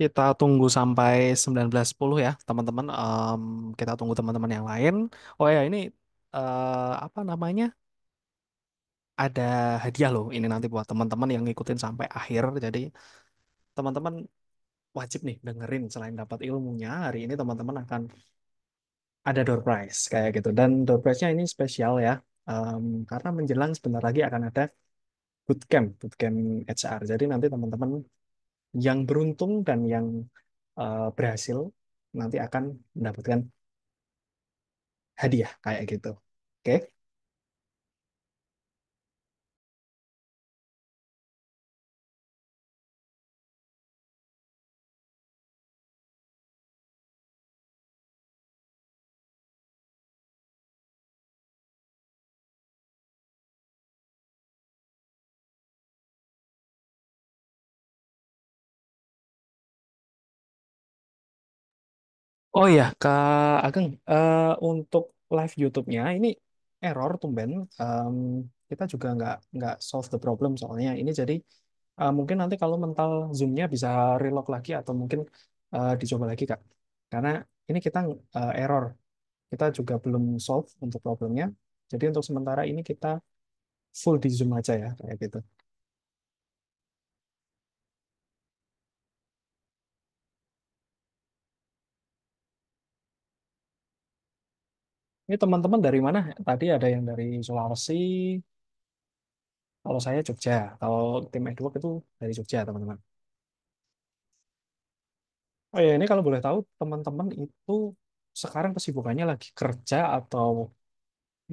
Kita tunggu sampai 19.10 ya, teman-teman. Um, kita tunggu teman-teman yang lain. Oh ya, ini uh, apa namanya? Ada hadiah loh ini nanti buat teman-teman yang ngikutin sampai akhir. Jadi teman-teman wajib nih dengerin selain dapat ilmunya, hari ini teman-teman akan ada door prize kayak gitu. Dan door prize-nya ini spesial ya. Um, karena menjelang sebentar lagi akan ada bootcamp, bootcamp HR. Jadi nanti teman-teman yang beruntung dan yang uh, berhasil nanti akan mendapatkan hadiah kayak gitu. Oke. Okay? Oh iya, Kak Ageng, uh, untuk live YouTube-nya ini error tumben. Um, kita juga nggak nggak solve the problem soalnya ini jadi uh, mungkin nanti kalau mental Zoom-nya bisa relock lagi atau mungkin uh, dicoba lagi Kak. Karena ini kita uh, error, kita juga belum solve untuk problemnya. Jadi untuk sementara ini kita full di Zoom aja ya kayak gitu. Ini teman-teman dari mana? Tadi ada yang dari Sulawesi. Kalau saya Jogja. Kalau tim Edward itu dari Jogja, teman-teman. Oh ya, ini kalau boleh tahu teman-teman itu sekarang kesibukannya lagi kerja atau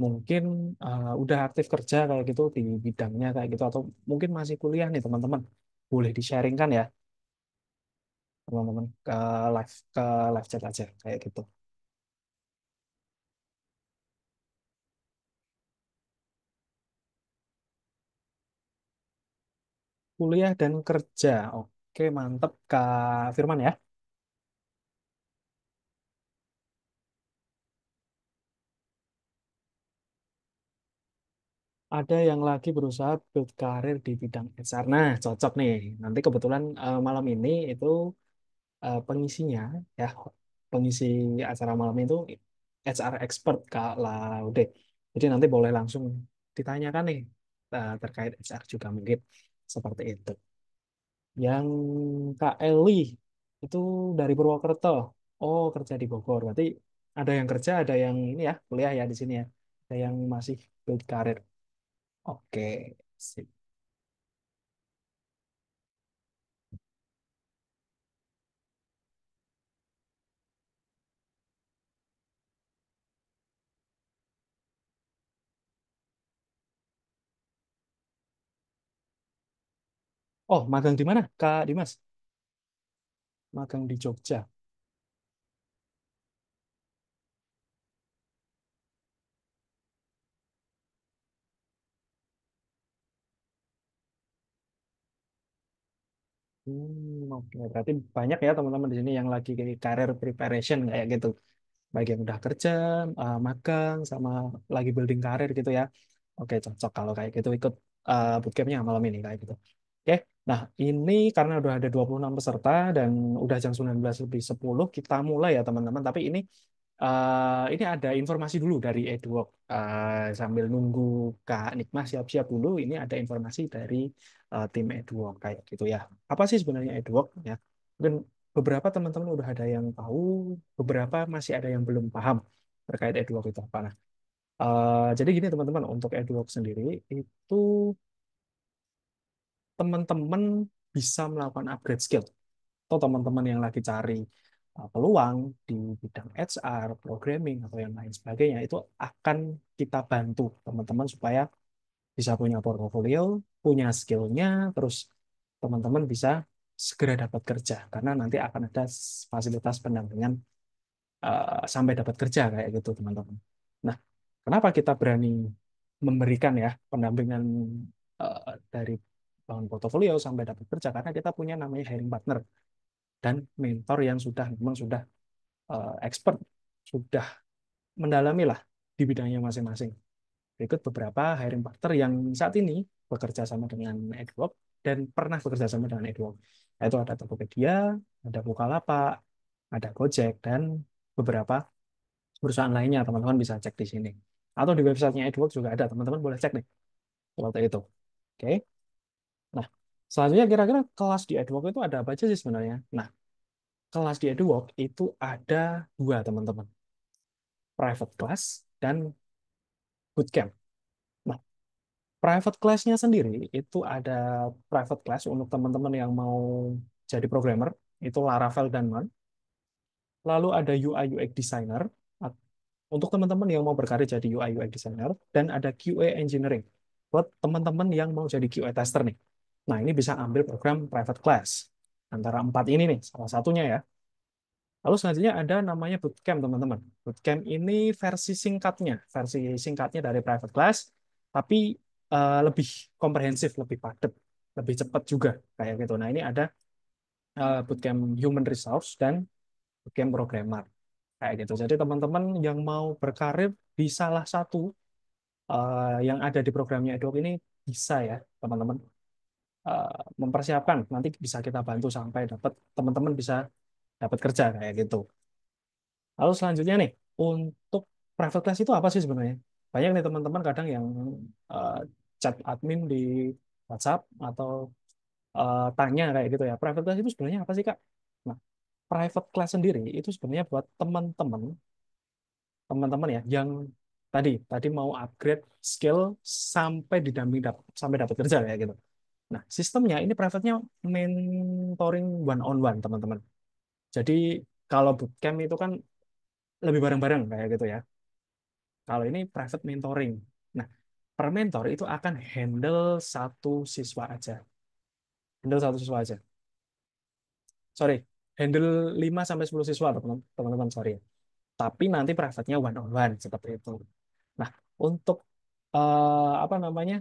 mungkin uh, udah aktif kerja kayak gitu di bidangnya kayak gitu atau mungkin masih kuliah nih teman-teman. Boleh di-sharingkan ya teman-teman ke live ke live chat aja kayak gitu. kuliah dan kerja. Oke, mantep Kak Firman ya. Ada yang lagi berusaha build karir di bidang HR. Nah, cocok nih. Nanti kebetulan uh, malam ini itu uh, pengisinya ya, pengisi acara malam itu HR expert Kak Laude. Jadi nanti boleh langsung ditanyakan nih eh, terkait HR juga mungkin. Seperti itu. Yang Kak Eli itu dari Purwokerto. Oh, kerja di Bogor. Berarti ada yang kerja, ada yang ini ya, kuliah ya di sini ya. Ada yang masih build karir. Oke, sip. Oh, magang di mana, Kak Dimas? Magang di Jogja. Hmm, oke. Berarti banyak ya teman-teman di sini yang lagi kayak career preparation kayak gitu. Baik yang udah kerja, uh, magang, sama lagi building karir gitu ya. Oke, cocok kalau kayak gitu ikut uh, bootcampnya malam ini kayak gitu. Oke. Nah, ini karena udah ada 26 peserta dan udah jam 19 lebih 10, kita mulai ya teman-teman. Tapi ini uh, ini ada informasi dulu dari Edward Uh, sambil nunggu Kak Nikmah siap-siap dulu, ini ada informasi dari uh, tim Edward kayak gitu ya. Apa sih sebenarnya Edward ya? mungkin beberapa teman-teman udah ada yang tahu, beberapa masih ada yang belum paham terkait Edward itu apa. Nah, uh, jadi gini teman-teman, untuk Edward sendiri itu teman-teman bisa melakukan upgrade skill atau teman-teman yang lagi cari uh, peluang di bidang HR, programming atau yang lain sebagainya itu akan kita bantu teman-teman supaya bisa punya portfolio, punya skillnya, terus teman-teman bisa segera dapat kerja karena nanti akan ada fasilitas pendampingan uh, sampai dapat kerja kayak gitu teman-teman. Nah, kenapa kita berani memberikan ya pendampingan uh, dari bangun portofolio sampai dapat kerja karena kita punya namanya hiring partner dan mentor yang sudah memang sudah uh, expert sudah mendalami lah di bidangnya masing-masing. Berikut beberapa hiring partner yang saat ini bekerja sama dengan AdWords dan pernah bekerja sama dengan AdWords. Yaitu ada Tokopedia, ada Bukalapak, ada Gojek, dan beberapa perusahaan lainnya. Teman-teman bisa cek di sini. Atau di websitenya AdWords juga ada. Teman-teman boleh cek nih. waktu itu. Oke. Okay. Nah, selanjutnya kira-kira kelas di EdWork itu ada apa aja sih sebenarnya? Nah, kelas di EdWork itu ada dua, teman-teman. Private class dan bootcamp. Nah, private class-nya sendiri itu ada private class untuk teman-teman yang mau jadi programmer, itu Laravel dan Man. Lalu ada UI UX designer untuk teman-teman yang mau berkarir jadi UI UX designer dan ada QA engineering buat teman-teman yang mau jadi QA tester nih. Nah, ini bisa ambil program private class. Antara empat ini nih, salah satunya ya. Lalu selanjutnya ada namanya bootcamp, teman-teman. Bootcamp ini versi singkatnya, versi singkatnya dari private class, tapi uh, lebih komprehensif, lebih padat, lebih cepat juga kayak gitu. Nah, ini ada uh, bootcamp human resource dan bootcamp programmer kayak gitu. Jadi teman-teman yang mau berkarir di salah satu uh, yang ada di programnya Edok ini bisa ya, teman-teman. Eh, mempersiapkan nanti bisa kita bantu sampai dapat teman-teman bisa dapat kerja kayak gitu. Lalu selanjutnya nih untuk private class itu apa sih sebenarnya? Banyak nih teman-teman kadang yang uh, chat admin di WhatsApp atau uh, tanya kayak gitu ya. Private class itu sebenarnya apa sih kak? Nah, private class sendiri itu sebenarnya buat teman-teman teman-teman ya yang tadi tadi mau upgrade skill sampai didamping sampai dapat kerja kayak gitu. Nah, sistemnya ini private-nya mentoring one on one, teman-teman. Jadi kalau bootcamp itu kan lebih bareng-bareng kayak gitu ya. Kalau ini private mentoring. Nah, per mentor itu akan handle satu siswa aja. Handle satu siswa aja. Sorry, handle 5 sampai 10 siswa, teman-teman, sorry. Tapi nanti private-nya one on one seperti itu. Nah, untuk uh, apa namanya?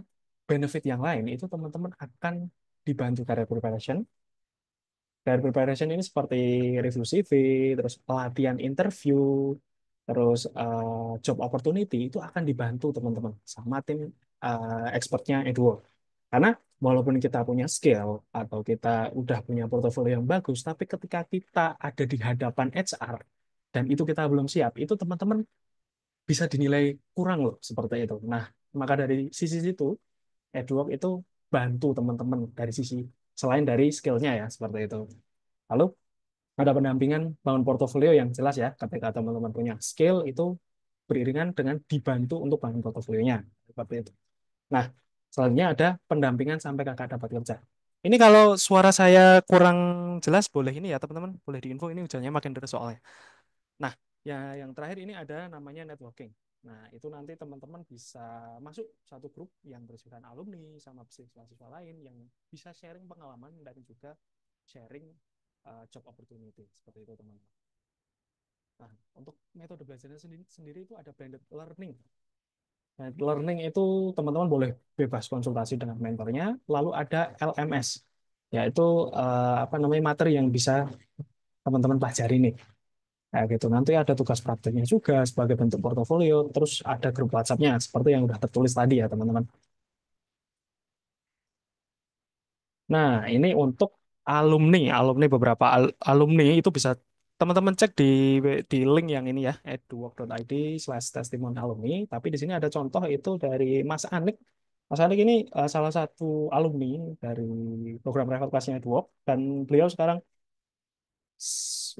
benefit yang lain itu teman-teman akan dibantu career preparation. Career preparation ini seperti review CV, terus pelatihan interview, terus uh, job opportunity itu akan dibantu teman-teman sama tim uh, expertnya Edward. Karena walaupun kita punya skill atau kita udah punya portfolio yang bagus, tapi ketika kita ada di hadapan HR dan itu kita belum siap, itu teman-teman bisa dinilai kurang loh seperti itu. Nah, maka dari sisi itu Edwork itu bantu teman-teman dari sisi selain dari skillnya ya seperti itu. Lalu ada pendampingan bangun portofolio yang jelas ya ketika teman-teman punya skill itu beriringan dengan dibantu untuk bangun portofolionya seperti itu. Nah selanjutnya ada pendampingan sampai kakak dapat kerja. Ini kalau suara saya kurang jelas boleh ini ya teman-teman boleh diinfo ini hujannya makin deras soalnya. Nah ya yang terakhir ini ada namanya networking. Nah, itu nanti teman-teman bisa masuk satu grup yang bersifat alumni sama siswa-siswa lain yang bisa sharing pengalaman dan juga sharing uh, job opportunity seperti itu teman-teman. Nah, untuk metode belajarnya sendiri, sendiri itu ada blended learning. Blended learning itu teman-teman boleh bebas konsultasi dengan mentornya. Lalu ada LMS, yaitu uh, apa namanya materi yang bisa teman-teman pelajari nih. Nah, gitu. Nanti ada tugas prakteknya juga sebagai bentuk portofolio, terus ada grup WhatsApp-nya seperti yang sudah tertulis tadi ya, teman-teman. Nah, ini untuk alumni, alumni beberapa al alumni itu bisa teman-teman cek di di link yang ini ya, edwork.id slash testimon alumni. Tapi di sini ada contoh itu dari Mas Anik. Mas Anik ini uh, salah satu alumni dari program private edwork dan beliau sekarang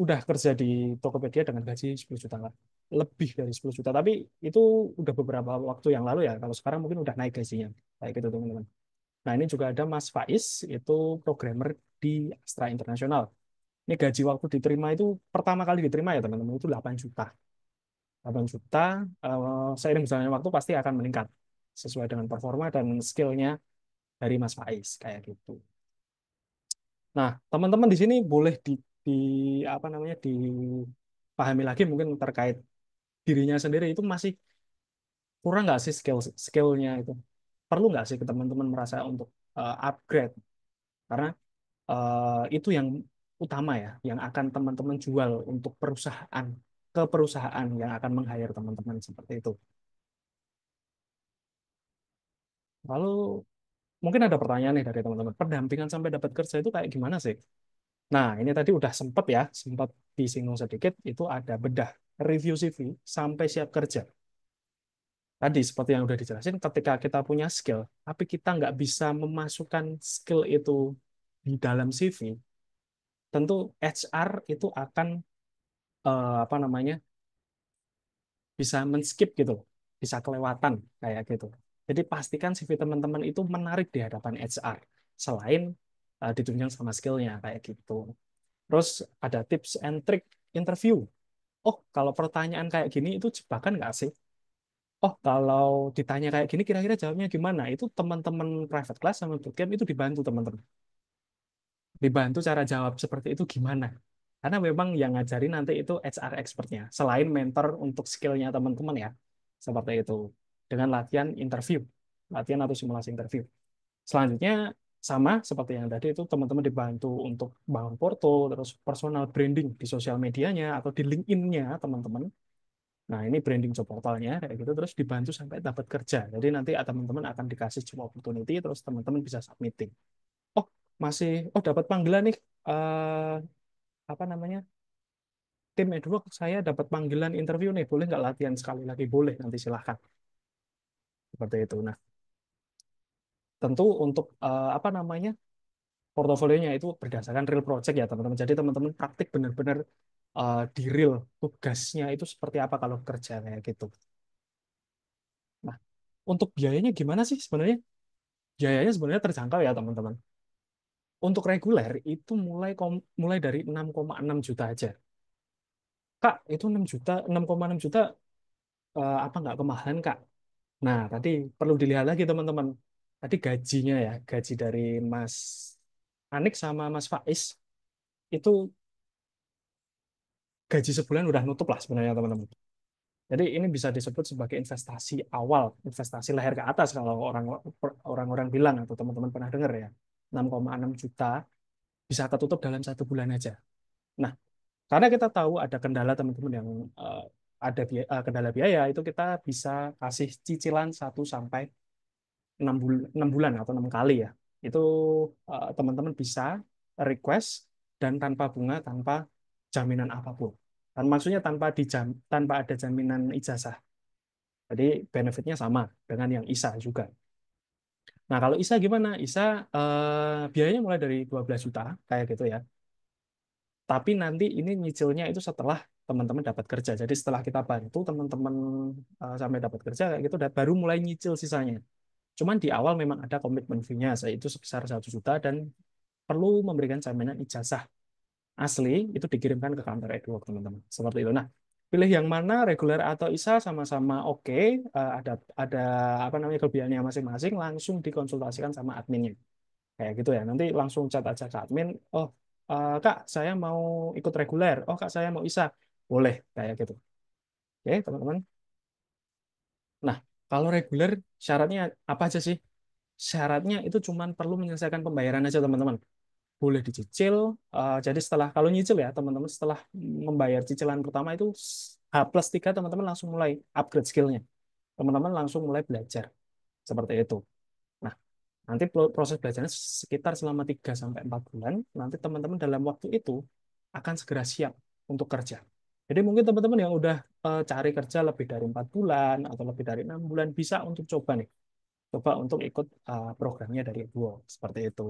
udah kerja di Tokopedia dengan gaji 10 juta lah. Lebih dari 10 juta. Tapi itu udah beberapa waktu yang lalu ya. Kalau sekarang mungkin udah naik gajinya. Kayak gitu teman-teman. Nah ini juga ada Mas Faiz, itu programmer di Astra Internasional. Ini gaji waktu diterima itu pertama kali diterima ya teman-teman, itu 8 juta. 8 juta, saya eh, seiring misalnya waktu pasti akan meningkat. Sesuai dengan performa dan skillnya dari Mas Faiz, kayak gitu. Nah, teman-teman di sini boleh di di apa namanya dipahami lagi mungkin terkait dirinya sendiri itu masih kurang nggak sih skill skillnya itu perlu nggak sih ke teman-teman merasa untuk uh, upgrade karena uh, itu yang utama ya yang akan teman-teman jual untuk perusahaan ke perusahaan yang akan meng teman-teman seperti itu lalu mungkin ada pertanyaan nih dari teman-teman pendampingan sampai dapat kerja itu kayak gimana sih Nah, ini tadi udah sempat ya, sempat disinggung sedikit, itu ada bedah review CV sampai siap kerja. Tadi seperti yang udah dijelasin, ketika kita punya skill, tapi kita nggak bisa memasukkan skill itu di dalam CV, tentu HR itu akan eh, apa namanya bisa men-skip gitu, bisa kelewatan kayak gitu. Jadi pastikan CV teman-teman itu menarik di hadapan HR. Selain uh, ditunjang sama skillnya kayak gitu. Terus ada tips and trick interview. Oh, kalau pertanyaan kayak gini itu jebakan nggak sih? Oh, kalau ditanya kayak gini kira-kira jawabnya gimana? Itu teman-teman private class sama bootcamp itu dibantu teman-teman. Dibantu cara jawab seperti itu gimana? Karena memang yang ngajari nanti itu HR expertnya, selain mentor untuk skillnya teman-teman ya, seperti itu. Dengan latihan interview, latihan atau simulasi interview. Selanjutnya sama seperti yang tadi itu teman-teman dibantu untuk bangun porto, terus personal branding di sosial medianya atau di LinkedIn-nya teman-teman. Nah ini branding job portalnya kayak gitu, terus dibantu sampai dapat kerja. Jadi nanti ah, teman-teman akan dikasih job opportunity, terus teman-teman bisa submitting. Oh masih, oh dapat panggilan nih, uh, apa namanya, tim edwork saya dapat panggilan interview nih, boleh nggak latihan sekali lagi? Boleh, nanti silahkan. Seperti itu. Nah, tentu untuk uh, apa namanya portofolionya itu berdasarkan real project ya teman-teman. Jadi teman-teman praktik benar-benar uh, di real tugasnya itu seperti apa kalau kerjanya gitu. Nah, untuk biayanya gimana sih sebenarnya? Biayanya sebenarnya terjangkau ya teman-teman. Untuk reguler itu mulai mulai dari 6,6 juta aja. Kak, itu 6 juta, 6,6 juta uh, apa nggak kemahalan, Kak? Nah, tadi perlu dilihat lagi teman-teman tadi gajinya ya, gaji dari Mas Anik sama Mas Faiz itu gaji sebulan udah nutup lah sebenarnya teman-teman. Jadi ini bisa disebut sebagai investasi awal, investasi leher ke atas kalau orang orang-orang bilang atau teman-teman pernah dengar ya. 6,6 juta bisa tertutup dalam satu bulan aja. Nah, karena kita tahu ada kendala teman-teman yang uh, ada biaya, uh, eh, kendala biaya itu kita bisa kasih cicilan 1 sampai 6 bulan, 6 bulan atau enam kali ya. Itu eh, teman-teman uh, bisa request dan tanpa bunga, tanpa jaminan apapun. Dan maksudnya tanpa dijam, tanpa ada jaminan ijazah. Jadi benefitnya sama dengan yang ISA juga. Nah, kalau ISA gimana? ISA uh, biayanya mulai dari 12 juta, kayak gitu ya. Tapi nanti ini nyicilnya itu setelah teman-teman dapat kerja. Jadi setelah kita bantu teman-teman eh, sampai dapat kerja, kayak gitu, baru mulai nyicil sisanya. Cuman di awal memang ada komitmen fee-nya, yaitu sebesar 1 juta dan perlu memberikan jaminan ijazah asli itu dikirimkan ke kantor Edward, teman-teman. Seperti itu. Nah, pilih yang mana reguler atau ISA sama-sama oke, okay, eh, ada ada apa namanya kelebihannya masing-masing, langsung dikonsultasikan sama adminnya. Kayak gitu ya. Nanti langsung chat aja ke admin, "Oh, eh, Kak, saya mau ikut reguler. Oh, Kak, saya mau ISA." Boleh kayak gitu. Oke, okay, teman-teman. Nah, kalau reguler syaratnya apa aja sih? Syaratnya itu cuma perlu menyelesaikan pembayaran aja teman-teman. Boleh dicicil. Uh, jadi setelah kalau nyicil ya teman-teman setelah membayar cicilan pertama itu H plus 3 teman-teman langsung mulai upgrade skillnya. Teman-teman langsung mulai belajar. Seperti itu. Nah, nanti proses belajarnya sekitar selama 3 sampai empat bulan. Nanti teman-teman dalam waktu itu akan segera siap untuk kerja. Jadi mungkin teman-teman yang udah uh, cari kerja lebih dari empat bulan atau lebih dari enam bulan bisa untuk coba nih, coba untuk ikut uh, programnya dari Duo seperti itu.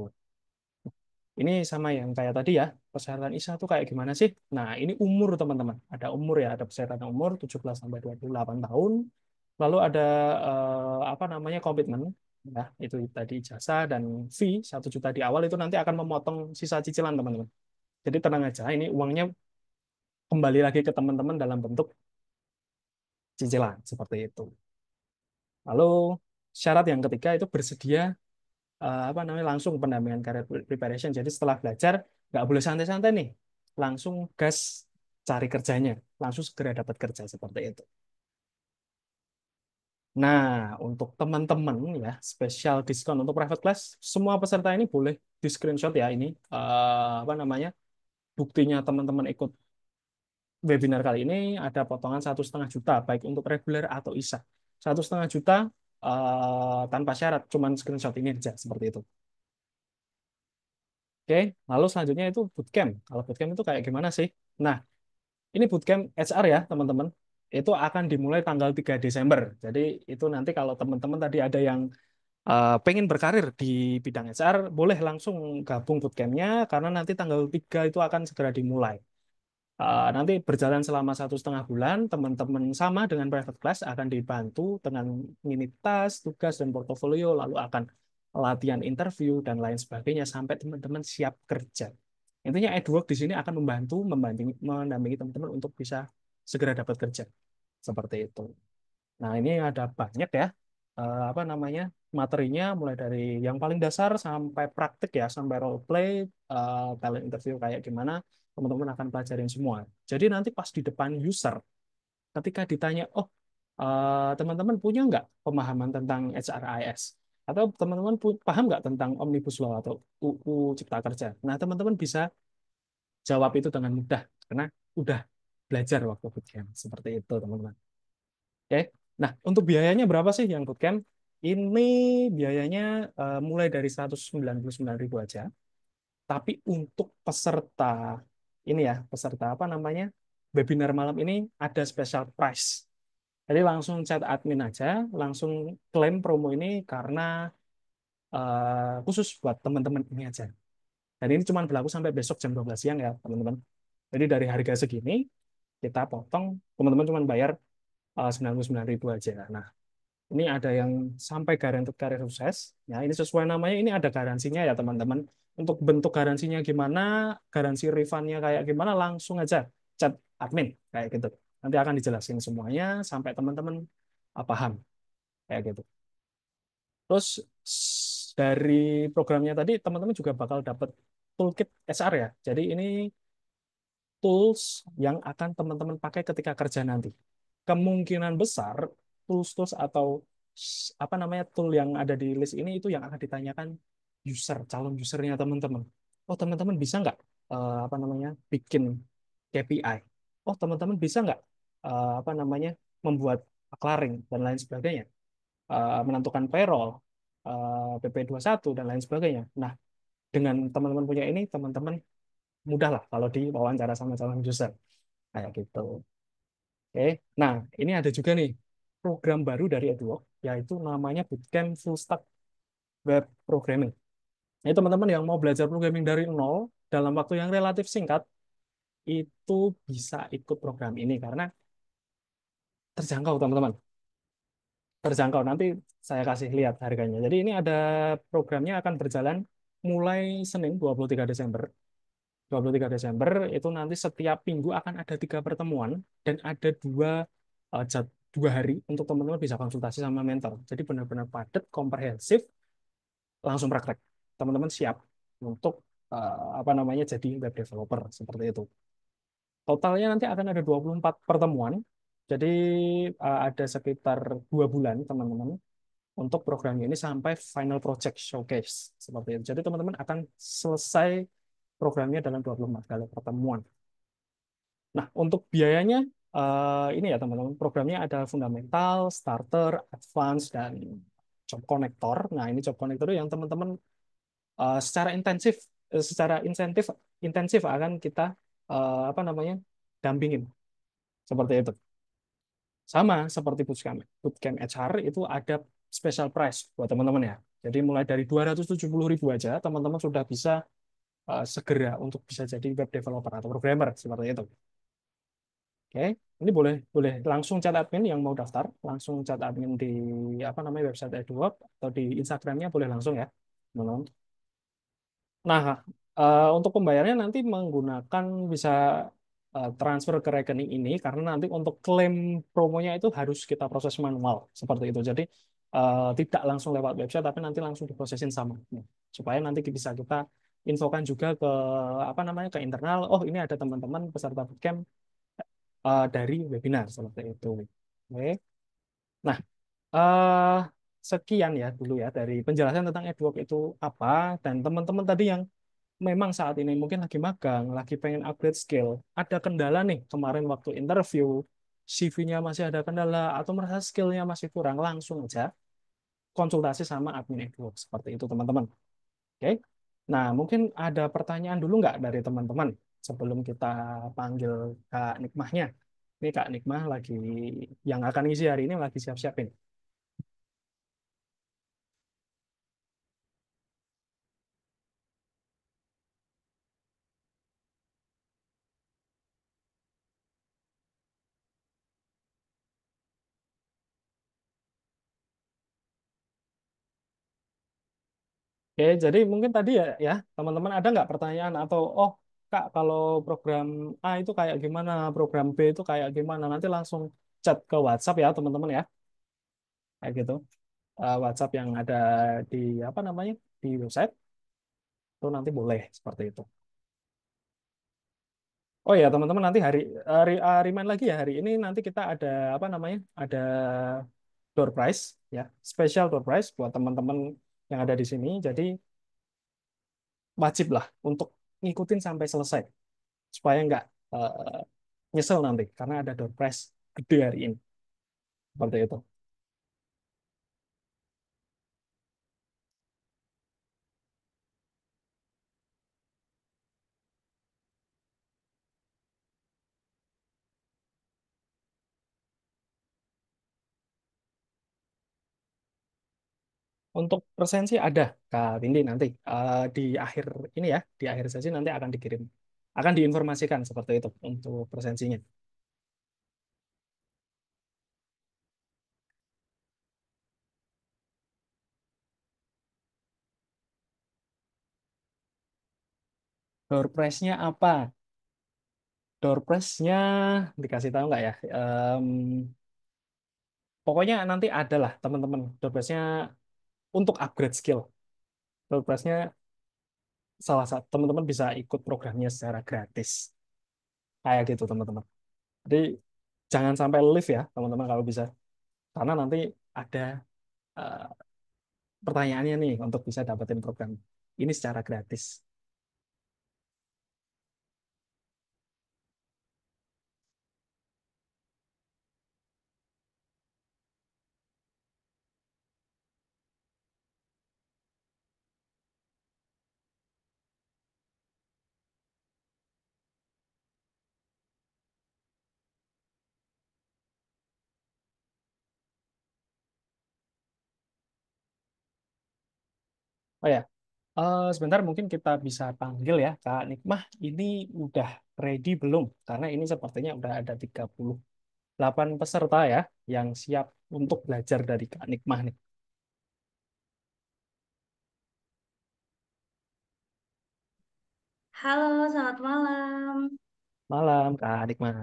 Ini sama yang kayak tadi ya, persyaratan ISA tuh kayak gimana sih? Nah, ini umur teman-teman. Ada umur ya, ada persyaratan umur 17 sampai 28 tahun. Lalu ada eh, apa namanya komitmen ya, itu tadi jasa dan fee satu juta di awal itu nanti akan memotong sisa cicilan teman-teman. Jadi tenang aja, ini uangnya kembali lagi ke teman-teman dalam bentuk cicilan seperti itu. Lalu syarat yang ketiga itu bersedia eh, apa namanya langsung pendampingan career preparation. Jadi setelah belajar nggak boleh santai-santai nih, langsung gas cari kerjanya, langsung segera dapat kerja seperti itu. Nah, untuk teman-teman ya, spesial diskon untuk private class, semua peserta ini boleh di screenshot ya ini uh, apa namanya buktinya teman-teman ikut webinar kali ini ada potongan satu setengah juta baik untuk reguler atau ISA satu setengah juta uh, tanpa syarat cuman screenshot ini aja seperti itu oke lalu selanjutnya itu bootcamp kalau bootcamp itu kayak gimana sih nah ini bootcamp HR ya teman-teman itu akan dimulai tanggal 3 Desember jadi itu nanti kalau teman-teman tadi ada yang uh, pengen berkarir di bidang HR boleh langsung gabung bootcampnya karena nanti tanggal 3 itu akan segera dimulai Eh, nanti berjalan selama satu setengah bulan, teman-teman sama dengan private class akan dibantu dengan minitas, tugas, dan portofolio, lalu akan latihan interview, dan lain sebagainya, sampai teman-teman siap kerja. Intinya AdWork di sini akan membantu mendampingi teman-teman untuk bisa segera dapat kerja. Seperti itu. Nah, ini ada banyak ya, eh, apa namanya, materinya mulai dari yang paling dasar sampai praktik ya, sampai role play, uh, talent interview kayak gimana, teman-teman akan pelajarin semua. Jadi nanti pas di depan user, ketika ditanya, oh eh, teman-teman uh, punya nggak pemahaman tentang HRIS? Atau teman-teman paham nggak tentang Omnibus Law atau UU Cipta Kerja? Nah, teman-teman bisa jawab itu dengan mudah, karena udah belajar waktu bootcamp. Seperti itu, teman-teman. Oke, nah untuk biayanya berapa sih yang bootcamp? Ini biayanya uh, mulai dari 199.000 aja. Tapi untuk peserta ini ya peserta apa namanya webinar malam ini ada special price. Jadi langsung chat admin aja, langsung klaim promo ini karena uh, khusus buat teman-teman ini aja. Dan ini cuma berlaku sampai besok jam 12 siang ya teman-teman. Jadi dari harga segini kita potong, teman-teman cuma bayar uh, ribu aja. Nah, ini ada yang sampai garansi karir sukses. Ya, ini sesuai namanya ini ada garansinya ya teman-teman untuk bentuk garansinya gimana, garansi refundnya kayak gimana, langsung aja chat admin kayak gitu. Nanti akan dijelasin semuanya sampai teman-teman ah, paham kayak gitu. Terus dari programnya tadi teman-teman juga bakal dapat toolkit SR ya. Jadi ini tools yang akan teman-teman pakai ketika kerja nanti. Kemungkinan besar tools-tools atau apa namanya tool yang ada di list ini itu yang akan ditanyakan user calon usernya teman-teman oh teman-teman bisa nggak uh, apa namanya bikin KPI oh teman-teman bisa nggak uh, apa namanya membuat clearing dan lain sebagainya uh, menentukan payroll uh, PP21 dan lain sebagainya nah dengan teman-teman punya ini teman-teman mudah lah kalau di wawancara sama calon user kayak gitu oke nah ini ada juga nih program baru dari EdWork yaitu namanya Bootcamp Full Stack Web Programming ini teman-teman yang mau belajar programming dari nol dalam waktu yang relatif singkat, itu bisa ikut program ini karena terjangkau teman-teman. Terjangkau, nanti saya kasih lihat harganya. Jadi ini ada programnya akan berjalan mulai Senin 23 Desember. 23 Desember itu nanti setiap minggu akan ada tiga pertemuan dan ada dua e, dua hari untuk teman-teman bisa konsultasi sama mentor. Jadi benar-benar padat, komprehensif, langsung praktek teman-teman siap untuk uh, apa namanya jadi web developer seperti itu. Totalnya nanti akan ada 24 pertemuan. Jadi uh, ada sekitar dua bulan teman-teman untuk program ini sampai final project showcase seperti itu. Jadi teman-teman akan selesai programnya dalam 24 kali pertemuan. Nah, untuk biayanya uh, ini ya teman-teman, programnya ada fundamental, starter, advance dan job connector. Nah, ini job connector yang teman-teman Eh, secara intensif eh, secara insentif intensif akan kita uh, apa namanya dampingin seperti itu sama seperti bootcamp bootcamp HR itu ada special price buat teman-teman ya jadi mulai dari 270 ribu aja teman-teman sudah bisa uh, segera untuk bisa jadi web developer atau programmer seperti itu Oke, okay. ini boleh boleh langsung chat admin yang mau daftar, langsung chat admin di apa namanya website Edwork atau di Instagramnya boleh langsung ya, teman-teman. Nah, uh, untuk pembayarannya nanti menggunakan bisa uh, transfer ke rekening ini karena nanti untuk klaim promonya itu harus kita proses manual seperti itu. Jadi uh, tidak langsung lewat website tapi nanti langsung diprosesin sama supaya nanti bisa kita infokan juga ke apa namanya ke internal. Oh ini ada teman-teman peserta bootcamp dari webinar seperti itu. Oke. Nah, uh, sekian ya dulu ya dari penjelasan tentang AdWork itu apa dan teman-teman tadi yang memang saat ini mungkin lagi magang, lagi pengen upgrade skill, ada kendala nih kemarin waktu interview, CV-nya masih ada kendala atau merasa skillnya masih kurang, langsung aja konsultasi sama admin AdWork seperti itu teman-teman. Oke. Nah, mungkin ada pertanyaan dulu nggak dari teman-teman sebelum kita panggil Kak Nikmahnya. Ini Kak Nikmah lagi yang akan ngisi hari ini lagi siap-siapin. Oke, jadi mungkin tadi ya, ya teman-teman ada nggak pertanyaan atau oh kak kalau program A itu kayak gimana, program B itu kayak gimana? Nanti langsung chat ke WhatsApp ya teman-teman ya, kayak gitu. Uh, WhatsApp yang ada di apa namanya di website itu nanti boleh seperti itu. Oh ya teman-teman nanti hari, hari uh, eh, eh, remind lagi ya hari ini nanti kita ada apa namanya ada door prize ya special door prize buat teman-teman yang ada di sini. Jadi wajiblah untuk ngikutin sampai selesai supaya nggak uh, nyesel nanti karena ada door prize gede hari ini. Seperti itu. Untuk presensi ada, Kak Windy nanti uh, di akhir ini ya, di akhir sesi nanti akan dikirim, akan diinformasikan seperti itu untuk presensinya. Door price nya apa? Door price nya dikasih tahu nggak ya? Um, pokoknya nanti adalah teman-teman. Door nya untuk upgrade skill. WordPress-nya salah satu teman-teman bisa ikut programnya secara gratis. Kayak gitu teman-teman. Jadi jangan sampai live ya teman-teman kalau bisa. Karena nanti ada uh, pertanyaannya nih untuk bisa dapetin program ini secara gratis. Uh, sebentar mungkin kita bisa panggil ya Kak Nikmah. Ini udah ready belum? Karena ini sepertinya udah ada 38 peserta ya yang siap untuk belajar dari Kak Nikmah nih. Halo, selamat malam. Malam Kak Nikmah.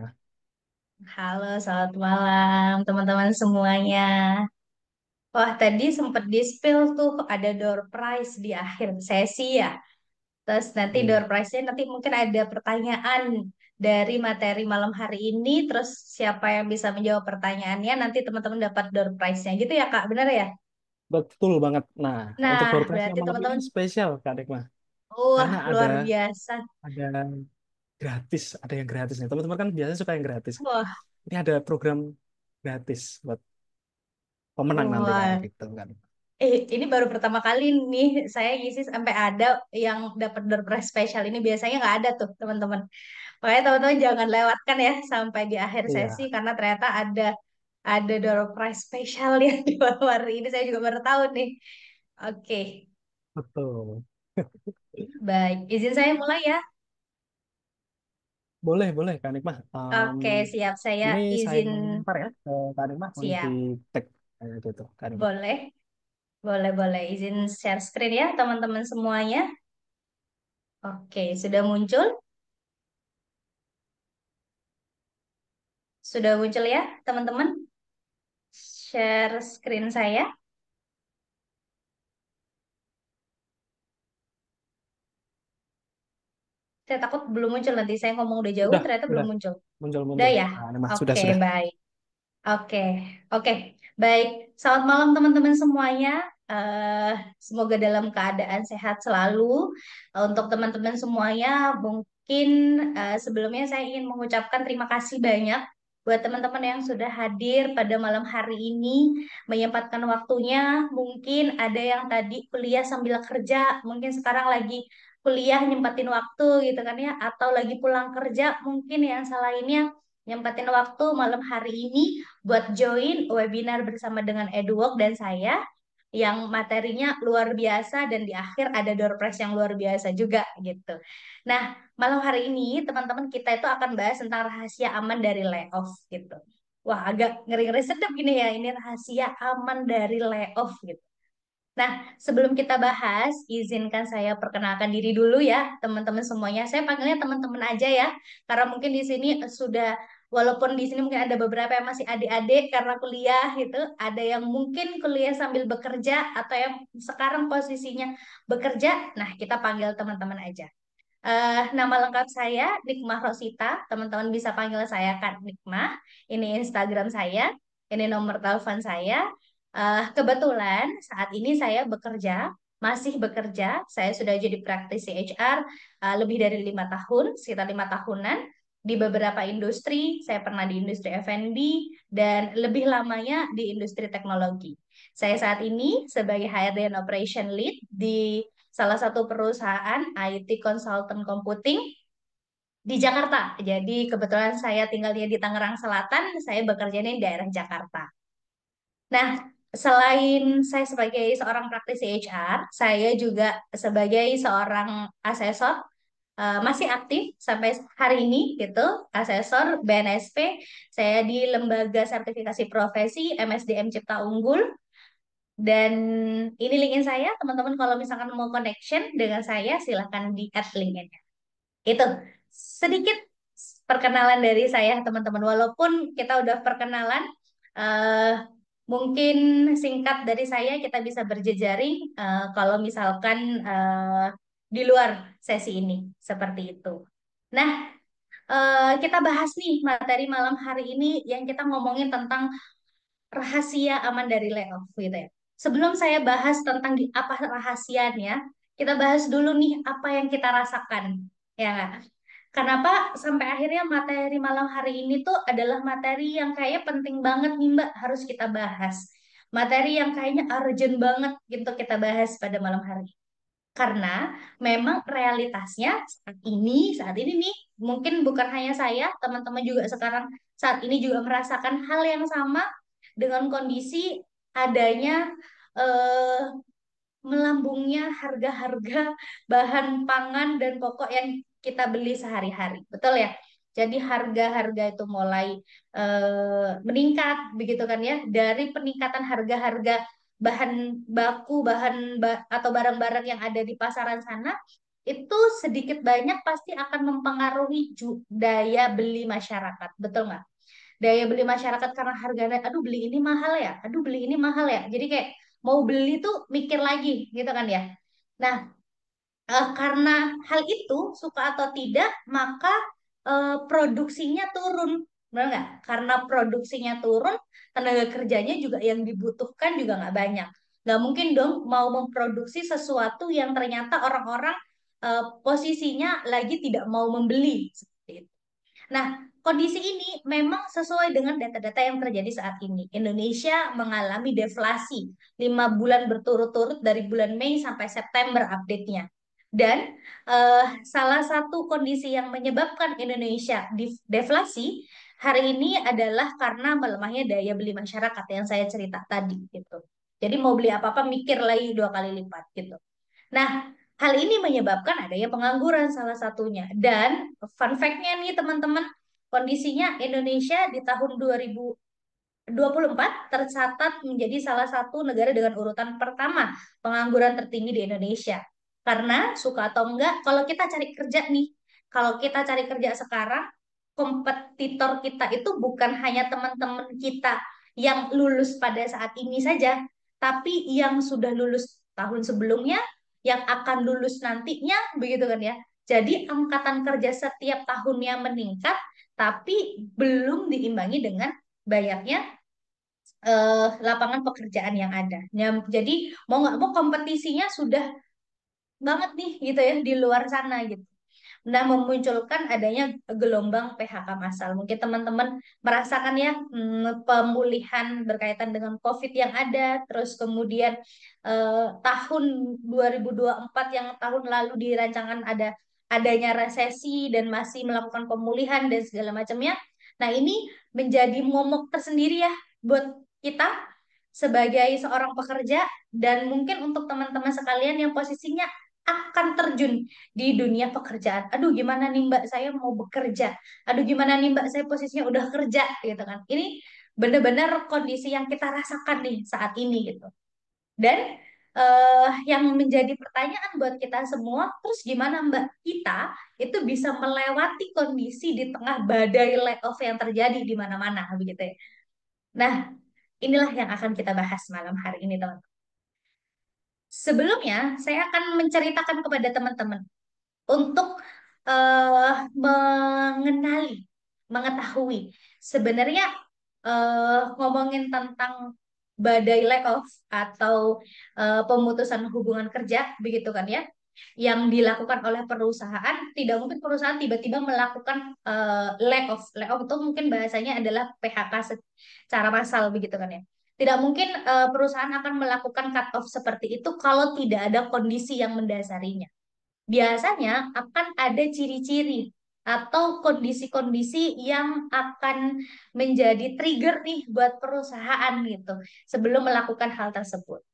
Halo, selamat malam teman-teman semuanya. Wah, tadi sempat di-spill tuh ada door prize di akhir sesi ya. Terus nanti iya. door prize-nya nanti mungkin ada pertanyaan dari materi malam hari ini. Terus siapa yang bisa menjawab pertanyaannya nanti teman-teman dapat door prize-nya gitu ya Kak, benar ya? Betul banget. Nah, nah untuk door prize-nya teman-teman spesial Kak Dekma. Wah, oh, Karena luar ada, biasa. Ada gratis, ada yang gratis Teman-teman kan biasanya suka yang gratis. Wah. Ini ada program gratis buat pemenang nanti gitu kan. Eh, ini baru pertama kali nih saya ngisi sampai ada yang dapat prize special ini biasanya nggak ada tuh teman-teman. Makanya teman-teman jangan lewatkan ya sampai di akhir iya. sesi yeah. karena ternyata ada ada door prize special yang di luar ini saya juga baru tahu nih. Oke. Okay. Betul. Baik, izin saya mulai ya. Boleh, boleh Kak Nikmah. Um, Oke, siap saya izin. Saya ya eh, Kak Nikmah siap. untuk kayak gitu Boleh, boleh, boleh. Izin share screen ya, teman-teman semuanya. Oke, sudah muncul? Sudah muncul ya, teman-teman? Share screen saya. Saya takut belum muncul nanti. Saya ngomong udah jauh, Udah, ternyata udah. belum muncul. Muncul, muncul. Udah ya? Nah, Oke, okay, baik. Oke, oke. Baik, selamat malam teman-teman semuanya. Uh, semoga dalam keadaan sehat selalu. Uh, untuk teman-teman semuanya, mungkin uh, sebelumnya saya ingin mengucapkan terima kasih banyak buat teman-teman yang sudah hadir pada malam hari ini, menyempatkan waktunya. Mungkin ada yang tadi kuliah sambil kerja, mungkin sekarang lagi kuliah nyempatin waktu gitu kan ya, atau lagi pulang kerja, mungkin yang salah ini yang nyempetin waktu malam hari ini buat join webinar bersama dengan EduWork dan saya yang materinya luar biasa dan di akhir ada door prize yang luar biasa juga gitu. Nah, malam hari ini teman-teman kita itu akan bahas tentang rahasia aman dari layoff gitu. Wah, agak ngeri-ngeri sedap gini ya, ini rahasia aman dari layoff gitu. Nah, sebelum kita bahas, izinkan saya perkenalkan diri dulu ya, teman-teman semuanya. Saya panggilnya teman-teman aja ya, karena mungkin di sini sudah walaupun di sini mungkin ada beberapa yang masih adik-adik karena kuliah gitu, ada yang mungkin kuliah sambil bekerja atau yang sekarang posisinya bekerja, nah kita panggil teman-teman aja. Uh, nama lengkap saya Nikmah Rosita, teman-teman bisa panggil saya Kak Nikmah. Ini Instagram saya, ini nomor telepon saya. Uh, kebetulan saat ini saya bekerja masih bekerja. Saya sudah jadi praktisi HR uh, eh, lebih dari lima tahun, sekitar lima tahunan di beberapa industri, saya pernah di industri F&B, dan lebih lamanya di industri teknologi. Saya saat ini sebagai HRD and Operation Lead di salah satu perusahaan IT Consultant Computing di Jakarta. Jadi kebetulan saya tinggalnya di Tangerang Selatan, saya bekerja di daerah Jakarta. Nah, selain saya sebagai seorang praktisi HR, saya juga sebagai seorang asesor Eh, masih aktif sampai hari ini gitu asesor BNSP saya di lembaga sertifikasi profesi MSDM Cipta Unggul dan ini linkin saya teman-teman kalau misalkan mau connection dengan saya silahkan di add linkinnya itu sedikit perkenalan dari saya teman-teman walaupun kita udah perkenalan uh, mungkin singkat dari saya kita bisa berjejaring uh, kalau misalkan uh, di luar sesi ini seperti itu. Nah, eh, kita bahas nih materi malam hari ini yang kita ngomongin tentang rahasia aman dari layoff gitu ya. Sebelum saya bahas tentang di apa rahasianya, kita bahas dulu nih apa yang kita rasakan ya. Kenapa sampai akhirnya materi malam hari ini tuh adalah materi yang kayaknya penting banget nih Mbak harus kita bahas. Materi yang kayaknya urgent banget gitu kita bahas pada malam hari ini karena memang realitasnya saat ini saat ini nih mungkin bukan hanya saya teman-teman juga sekarang saat ini juga merasakan hal yang sama dengan kondisi adanya eh, melambungnya harga-harga bahan pangan dan pokok yang kita beli sehari-hari betul ya jadi harga-harga itu mulai eh, meningkat begitu kan ya dari peningkatan harga-harga bahan baku bahan ba atau barang-barang yang ada di pasaran sana itu sedikit banyak pasti akan mempengaruhi daya beli masyarakat betul nggak daya beli masyarakat karena harganya aduh beli ini mahal ya aduh beli ini mahal ya jadi kayak mau beli tuh mikir lagi gitu kan ya nah eh, karena hal itu suka atau tidak maka eh, produksinya turun Benar nggak? Karena produksinya turun, tenaga kerjanya juga yang dibutuhkan juga nggak banyak. Nggak mungkin dong mau memproduksi sesuatu yang ternyata orang-orang eh, posisinya lagi tidak mau membeli. Nah, kondisi ini memang sesuai dengan data-data yang terjadi saat ini. Indonesia mengalami deflasi 5 bulan berturut-turut dari bulan Mei sampai September update-nya. Dan uh, salah satu kondisi yang menyebabkan Indonesia deflasi hari ini adalah karena melemahnya daya beli masyarakat yang saya cerita tadi gitu. Jadi mau beli apa-apa mikir lagi dua kali lipat gitu. Nah, hal ini menyebabkan adanya pengangguran salah satunya. Dan fun fact-nya nih teman-teman, kondisinya Indonesia di tahun 2024 tercatat menjadi salah satu negara dengan urutan pertama pengangguran tertinggi di Indonesia. Karena suka atau enggak, kalau kita cari kerja nih, kalau kita cari kerja sekarang, kompetitor kita itu bukan hanya teman-teman kita yang lulus pada saat ini saja, tapi yang sudah lulus tahun sebelumnya, yang akan lulus nantinya, begitu kan ya. Jadi angkatan kerja setiap tahunnya meningkat, tapi belum diimbangi dengan banyaknya uh, lapangan pekerjaan yang ada. Jadi mau nggak mau kompetisinya sudah banget nih gitu ya di luar sana gitu nah memunculkan adanya gelombang PHK massal. Mungkin teman-teman merasakan ya mm, pemulihan berkaitan dengan COVID yang ada, terus kemudian eh, tahun 2024 yang tahun lalu dirancangkan ada adanya resesi dan masih melakukan pemulihan dan segala macamnya. Nah, ini menjadi momok tersendiri ya buat kita sebagai seorang pekerja dan mungkin untuk teman-teman sekalian yang posisinya akan terjun di dunia pekerjaan. Aduh gimana nih Mbak saya mau bekerja. Aduh gimana nih Mbak saya posisinya udah kerja gitu kan. Ini benar-benar kondisi yang kita rasakan nih saat ini gitu. Dan eh, yang menjadi pertanyaan buat kita semua, terus gimana Mbak kita itu bisa melewati kondisi di tengah badai layoff yang terjadi di mana-mana begitu ya. Nah, inilah yang akan kita bahas malam hari ini teman-teman. Sebelumnya, saya akan menceritakan kepada teman-teman untuk uh, mengenali, mengetahui. Sebenarnya uh, ngomongin tentang badai of atau uh, pemutusan hubungan kerja, begitu kan ya? yang dilakukan oleh perusahaan tidak mungkin perusahaan tiba-tiba melakukan uh, layoff layoff itu mungkin bahasanya adalah PHK secara massal begitu kan ya tidak mungkin uh, perusahaan akan melakukan cut off seperti itu kalau tidak ada kondisi yang mendasarinya. Biasanya akan ada ciri-ciri atau kondisi-kondisi yang akan menjadi trigger nih buat perusahaan gitu sebelum melakukan hal tersebut.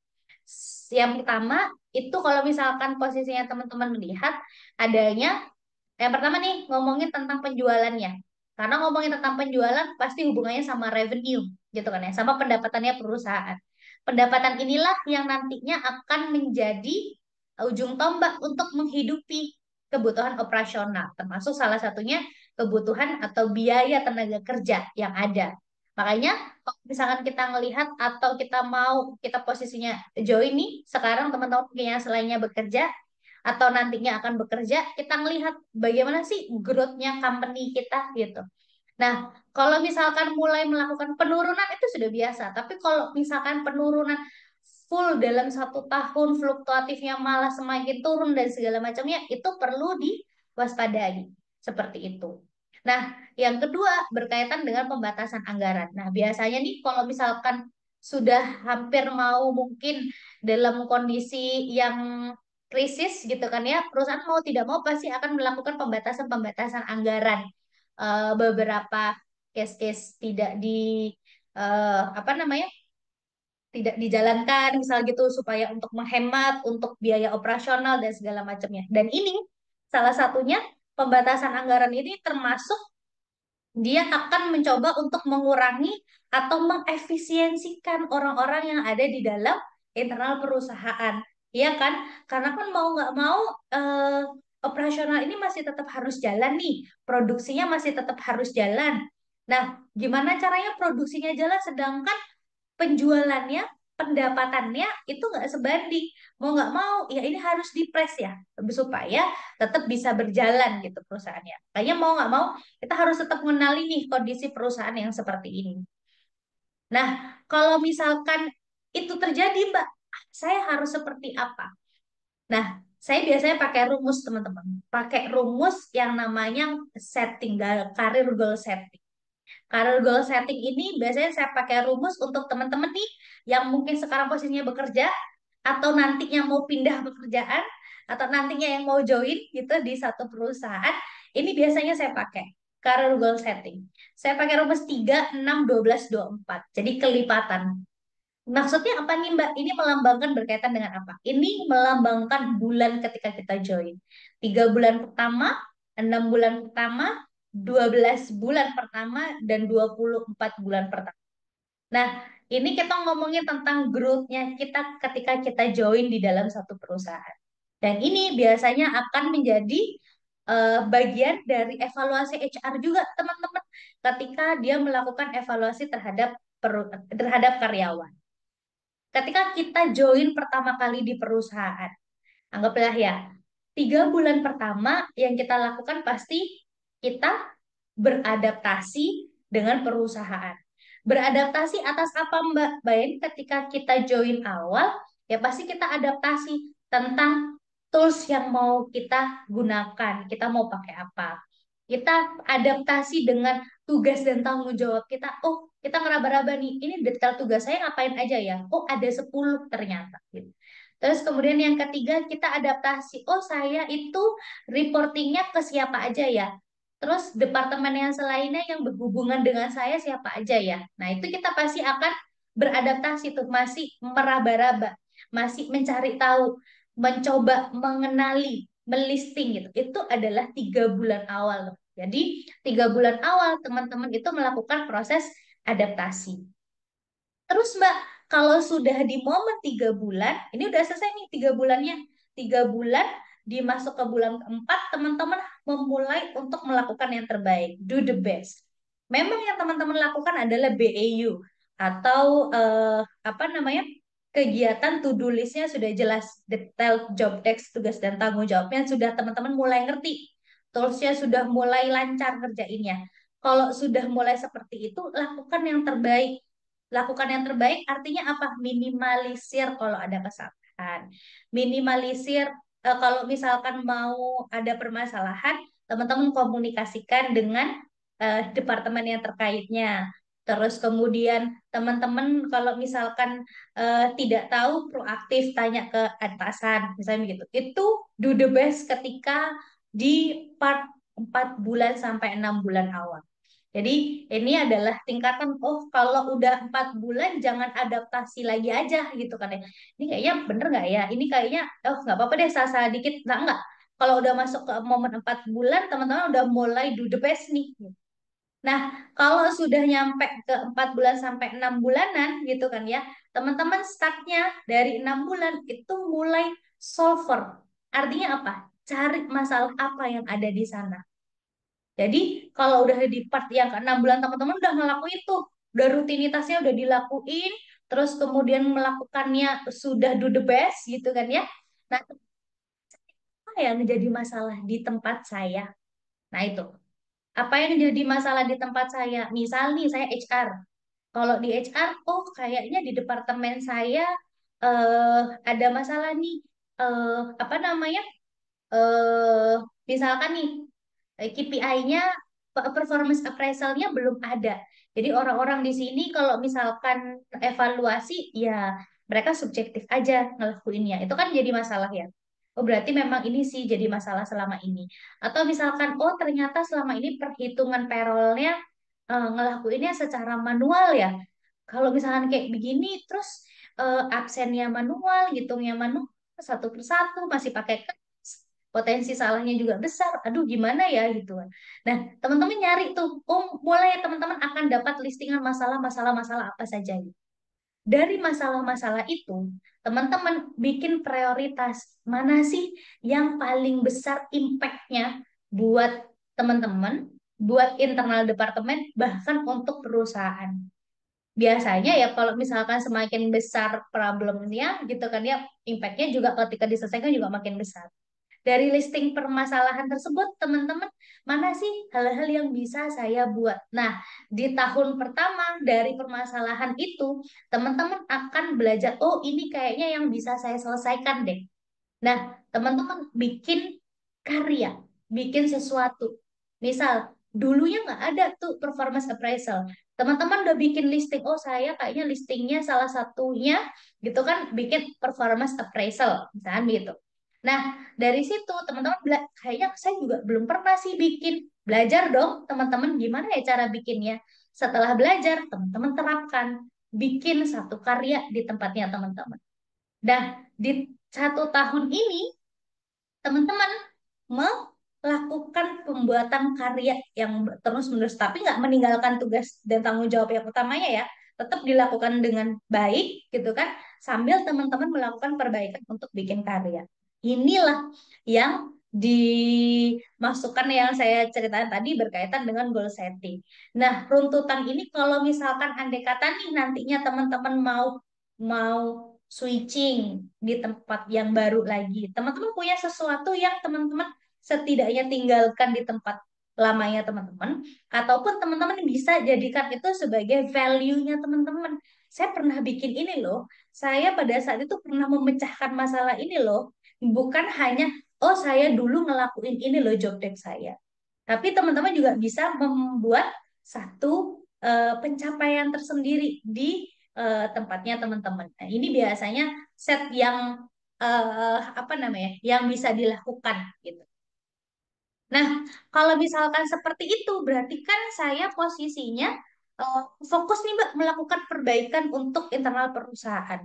Yang pertama itu kalau misalkan posisinya teman-teman melihat adanya yang pertama nih ngomongin tentang penjualannya. Karena ngomongin tentang penjualan pasti hubungannya sama revenue gitu kan ya sama pendapatannya perusahaan pendapatan inilah yang nantinya akan menjadi uh, ujung tombak untuk menghidupi kebutuhan operasional termasuk salah satunya kebutuhan atau biaya tenaga kerja yang ada makanya kalau misalkan kita ngelihat atau kita mau kita posisinya join nih sekarang teman-teman yang selainnya bekerja atau nantinya akan bekerja kita ngelihat bagaimana sih growth-nya company kita gitu Nah, kalau misalkan mulai melakukan penurunan itu sudah biasa, tapi kalau misalkan penurunan full dalam satu tahun fluktuatifnya malah semakin turun dan segala macamnya itu perlu diwaspadai seperti itu. Nah, yang kedua berkaitan dengan pembatasan anggaran. Nah, biasanya nih kalau misalkan sudah hampir mau mungkin dalam kondisi yang krisis gitu kan ya, perusahaan mau tidak mau pasti akan melakukan pembatasan-pembatasan anggaran uh, beberapa case-case tidak di uh, apa namanya tidak dijalankan misal gitu supaya untuk menghemat untuk biaya operasional dan segala macamnya dan ini salah satunya pembatasan anggaran ini termasuk dia akan mencoba untuk mengurangi atau mengefisiensikan orang-orang yang ada di dalam internal perusahaan ya kan? Karena kan mau nggak mau eh, operasional ini masih tetap harus jalan nih, produksinya masih tetap harus jalan. Nah, gimana caranya produksinya jalan sedangkan penjualannya, pendapatannya itu nggak sebanding. Mau nggak mau, ya ini harus dipres ya, supaya tetap bisa berjalan gitu perusahaannya. Kayaknya mau nggak mau, kita harus tetap mengenali nih kondisi perusahaan yang seperti ini. Nah, kalau misalkan itu terjadi, Mbak, saya harus seperti apa? Nah, saya biasanya pakai rumus teman-teman, pakai rumus yang namanya setting karir goal setting. Karir goal setting ini biasanya saya pakai rumus untuk teman-teman nih yang mungkin sekarang posisinya bekerja atau nantinya mau pindah pekerjaan atau nantinya yang mau join gitu di satu perusahaan. Ini biasanya saya pakai karir goal setting. Saya pakai rumus tiga, enam, 3, 6, 12, empat. Jadi kelipatan. Maksudnya apa nih Mbak? Ini melambangkan berkaitan dengan apa? Ini melambangkan bulan ketika kita join. Tiga bulan pertama, enam bulan pertama, dua belas bulan pertama, dan dua puluh empat bulan pertama. Nah, ini kita ngomongin tentang growth-nya kita ketika kita join di dalam satu perusahaan. Dan ini biasanya akan menjadi uh, bagian dari evaluasi HR juga, teman-teman, ketika dia melakukan evaluasi terhadap terhadap karyawan ketika kita join pertama kali di perusahaan, anggaplah ya, tiga bulan pertama yang kita lakukan pasti kita beradaptasi dengan perusahaan. Beradaptasi atas apa Mbak? Bayin? ketika kita join awal, ya pasti kita adaptasi tentang tools yang mau kita gunakan, kita mau pakai apa. Kita adaptasi dengan tugas dan tanggung jawab kita. Oh, kita meraba raba nih, ini detail tugas saya ngapain aja ya? Oh, ada 10 ternyata. Gitu. Terus kemudian yang ketiga kita adaptasi. Oh, saya itu reportingnya ke siapa aja ya? Terus departemen yang selainnya yang berhubungan dengan saya siapa aja ya? Nah, itu kita pasti akan beradaptasi tuh, masih meraba-raba, masih mencari tahu, mencoba mengenali melisting gitu. Itu adalah tiga bulan awal. Jadi tiga bulan awal teman-teman itu melakukan proses adaptasi. Terus Mbak, kalau sudah di momen tiga bulan, ini udah selesai nih tiga bulannya. Tiga bulan dimasuk ke bulan keempat, teman-teman memulai untuk melakukan yang terbaik, do the best. Memang yang teman-teman lakukan adalah BAU atau eh, apa namanya kegiatan to-do listnya sudah jelas, detail job desk, tugas dan tanggung jawabnya sudah teman-teman mulai ngerti, toolsnya sudah mulai lancar kerjainnya. Kalau sudah mulai seperti itu, lakukan yang terbaik. Lakukan yang terbaik artinya apa? Minimalisir kalau ada kesalahan. Minimalisir eh, kalau misalkan mau ada permasalahan, teman-teman komunikasikan dengan eh, departemen yang terkaitnya Terus kemudian teman-teman kalau misalkan uh, tidak tahu proaktif tanya ke atasan misalnya begitu. Itu do the best ketika di part 4 bulan sampai 6 bulan awal. Jadi ini adalah tingkatan oh kalau udah empat bulan jangan adaptasi lagi aja gitu kan ya. Ini kayaknya bener nggak ya? Ini kayaknya oh nggak apa-apa deh sasa dikit. Nah, enggak. Kalau udah masuk ke momen empat bulan teman-teman udah mulai do the best nih. Gitu. Nah, kalau sudah nyampe ke bulan sampai 6 bulanan gitu kan ya, teman-teman startnya dari 6 bulan itu mulai solver. Artinya apa? Cari masalah apa yang ada di sana. Jadi, kalau udah di part yang ke 6 bulan teman-teman udah ngelakuin itu udah rutinitasnya udah dilakuin, terus kemudian melakukannya sudah do the best gitu kan ya. Nah, apa yang menjadi masalah di tempat saya? Nah, itu apa yang jadi masalah di tempat saya? misalnya saya HR. Kalau di HR, oh kayaknya di departemen saya eh, ada masalah nih. Eh, apa namanya? Eh, misalkan nih eh, KPI-nya performance appraisal-nya belum ada. Jadi orang-orang di sini kalau misalkan evaluasi ya mereka subjektif aja ngelakuinnya. Itu kan jadi masalah ya oh berarti memang ini sih jadi masalah selama ini. Atau misalkan, oh ternyata selama ini perhitungan payrollnya uh, ngelakuinnya secara manual ya. Kalau misalkan kayak begini, terus uh, absennya manual, hitungnya manual, satu persatu, masih pakai potensi salahnya juga besar. Aduh, gimana ya gitu Nah, teman-teman nyari tuh, um, oh mulai teman-teman akan dapat listingan masalah-masalah masalah apa saja gitu dari masalah-masalah itu, teman-teman bikin prioritas mana sih yang paling besar impact-nya buat teman-teman, buat internal departemen, bahkan untuk perusahaan. Biasanya ya kalau misalkan semakin besar problemnya gitu kan ya, impact-nya juga ketika diselesaikan juga makin besar dari listing permasalahan tersebut, teman-teman, mana sih hal-hal yang bisa saya buat? Nah, di tahun pertama dari permasalahan itu, teman-teman akan belajar, oh ini kayaknya yang bisa saya selesaikan deh. Nah, teman-teman bikin karya, bikin sesuatu. Misal, dulunya nggak ada tuh performance appraisal. Teman-teman udah bikin listing, oh saya kayaknya listingnya salah satunya gitu kan bikin performance appraisal, misalnya gitu. Nah, dari situ teman-teman kayaknya saya juga belum pernah sih bikin. Belajar dong teman-teman gimana ya cara bikinnya. Setelah belajar, teman-teman terapkan. Bikin satu karya di tempatnya teman-teman. Dan di satu tahun ini, teman-teman melakukan pembuatan karya yang terus-menerus, tapi nggak meninggalkan tugas dan tanggung jawab yang utamanya ya tetap dilakukan dengan baik gitu kan sambil teman-teman melakukan perbaikan untuk bikin karya. Inilah yang dimasukkan yang saya ceritakan tadi berkaitan dengan goal setting. Nah, runtutan ini kalau misalkan andai kata nih nantinya teman-teman mau mau switching di tempat yang baru lagi. Teman-teman punya sesuatu yang teman-teman setidaknya tinggalkan di tempat lamanya teman-teman ataupun teman-teman bisa jadikan itu sebagai value-nya teman-teman. Saya pernah bikin ini loh. Saya pada saat itu pernah memecahkan masalah ini loh bukan hanya oh saya dulu ngelakuin ini loh job desk saya. Tapi teman-teman juga bisa membuat satu uh, pencapaian tersendiri di uh, tempatnya teman-teman. Nah, ini biasanya set yang uh, apa namanya? yang bisa dilakukan gitu. Nah, kalau misalkan seperti itu berarti kan saya posisinya Eh, fokus nih Mbak melakukan perbaikan untuk internal perusahaan.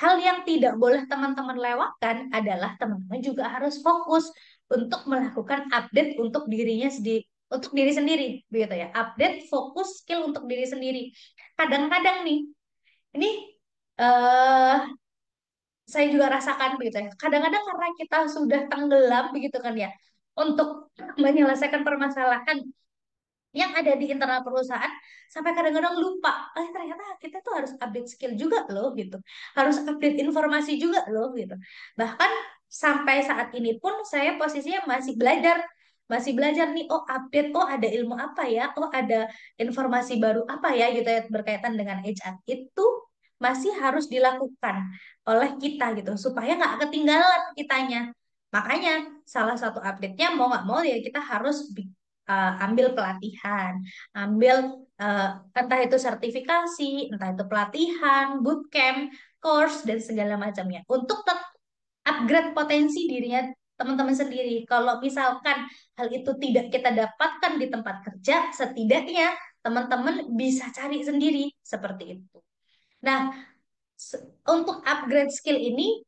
Hal yang tidak boleh teman-teman lewatkan adalah teman-teman juga harus fokus untuk melakukan update untuk dirinya sendiri untuk diri sendiri begitu ya. Update fokus skill untuk diri sendiri. Kadang-kadang nih ini uh, saya juga rasakan begitu ya. Kadang-kadang karena kita sudah tenggelam begitu kan ya untuk menyelesaikan permasalahan yang ada di internal perusahaan sampai kadang-kadang lupa eh ternyata kita tuh harus update skill juga loh gitu harus update informasi juga loh gitu bahkan sampai saat ini pun saya posisinya masih belajar masih belajar nih oh update oh ada ilmu apa ya oh ada informasi baru apa ya gitu ya berkaitan dengan HR itu masih harus dilakukan oleh kita gitu supaya nggak ketinggalan kitanya makanya salah satu update-nya mau nggak mau ya kita harus uh, ambil pelatihan, ambil uh, entah itu sertifikasi, entah itu pelatihan, bootcamp, course dan segala macamnya untuk upgrade potensi dirinya teman-teman sendiri. Kalau misalkan hal itu tidak kita dapatkan di tempat kerja, setidaknya teman-teman bisa cari sendiri seperti itu. Nah, untuk upgrade skill ini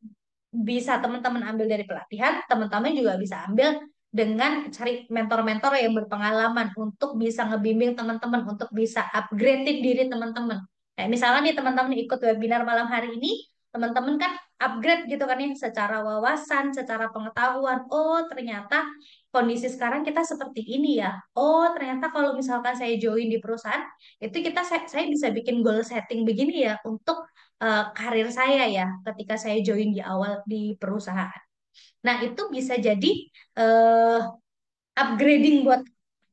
bisa teman-teman ambil dari pelatihan, teman-teman juga bisa ambil dengan cari mentor-mentor yang berpengalaman untuk bisa ngebimbing teman-teman untuk bisa upgrading diri teman-teman. Nah, misalnya nih teman-teman ikut webinar malam hari ini, teman-teman kan upgrade gitu kan ya secara wawasan, secara pengetahuan. Oh, ternyata kondisi sekarang kita seperti ini ya. Oh, ternyata kalau misalkan saya join di perusahaan, itu kita saya bisa bikin goal setting begini ya untuk uh, karir saya ya ketika saya join di awal di perusahaan. Nah, itu bisa jadi uh, upgrading buat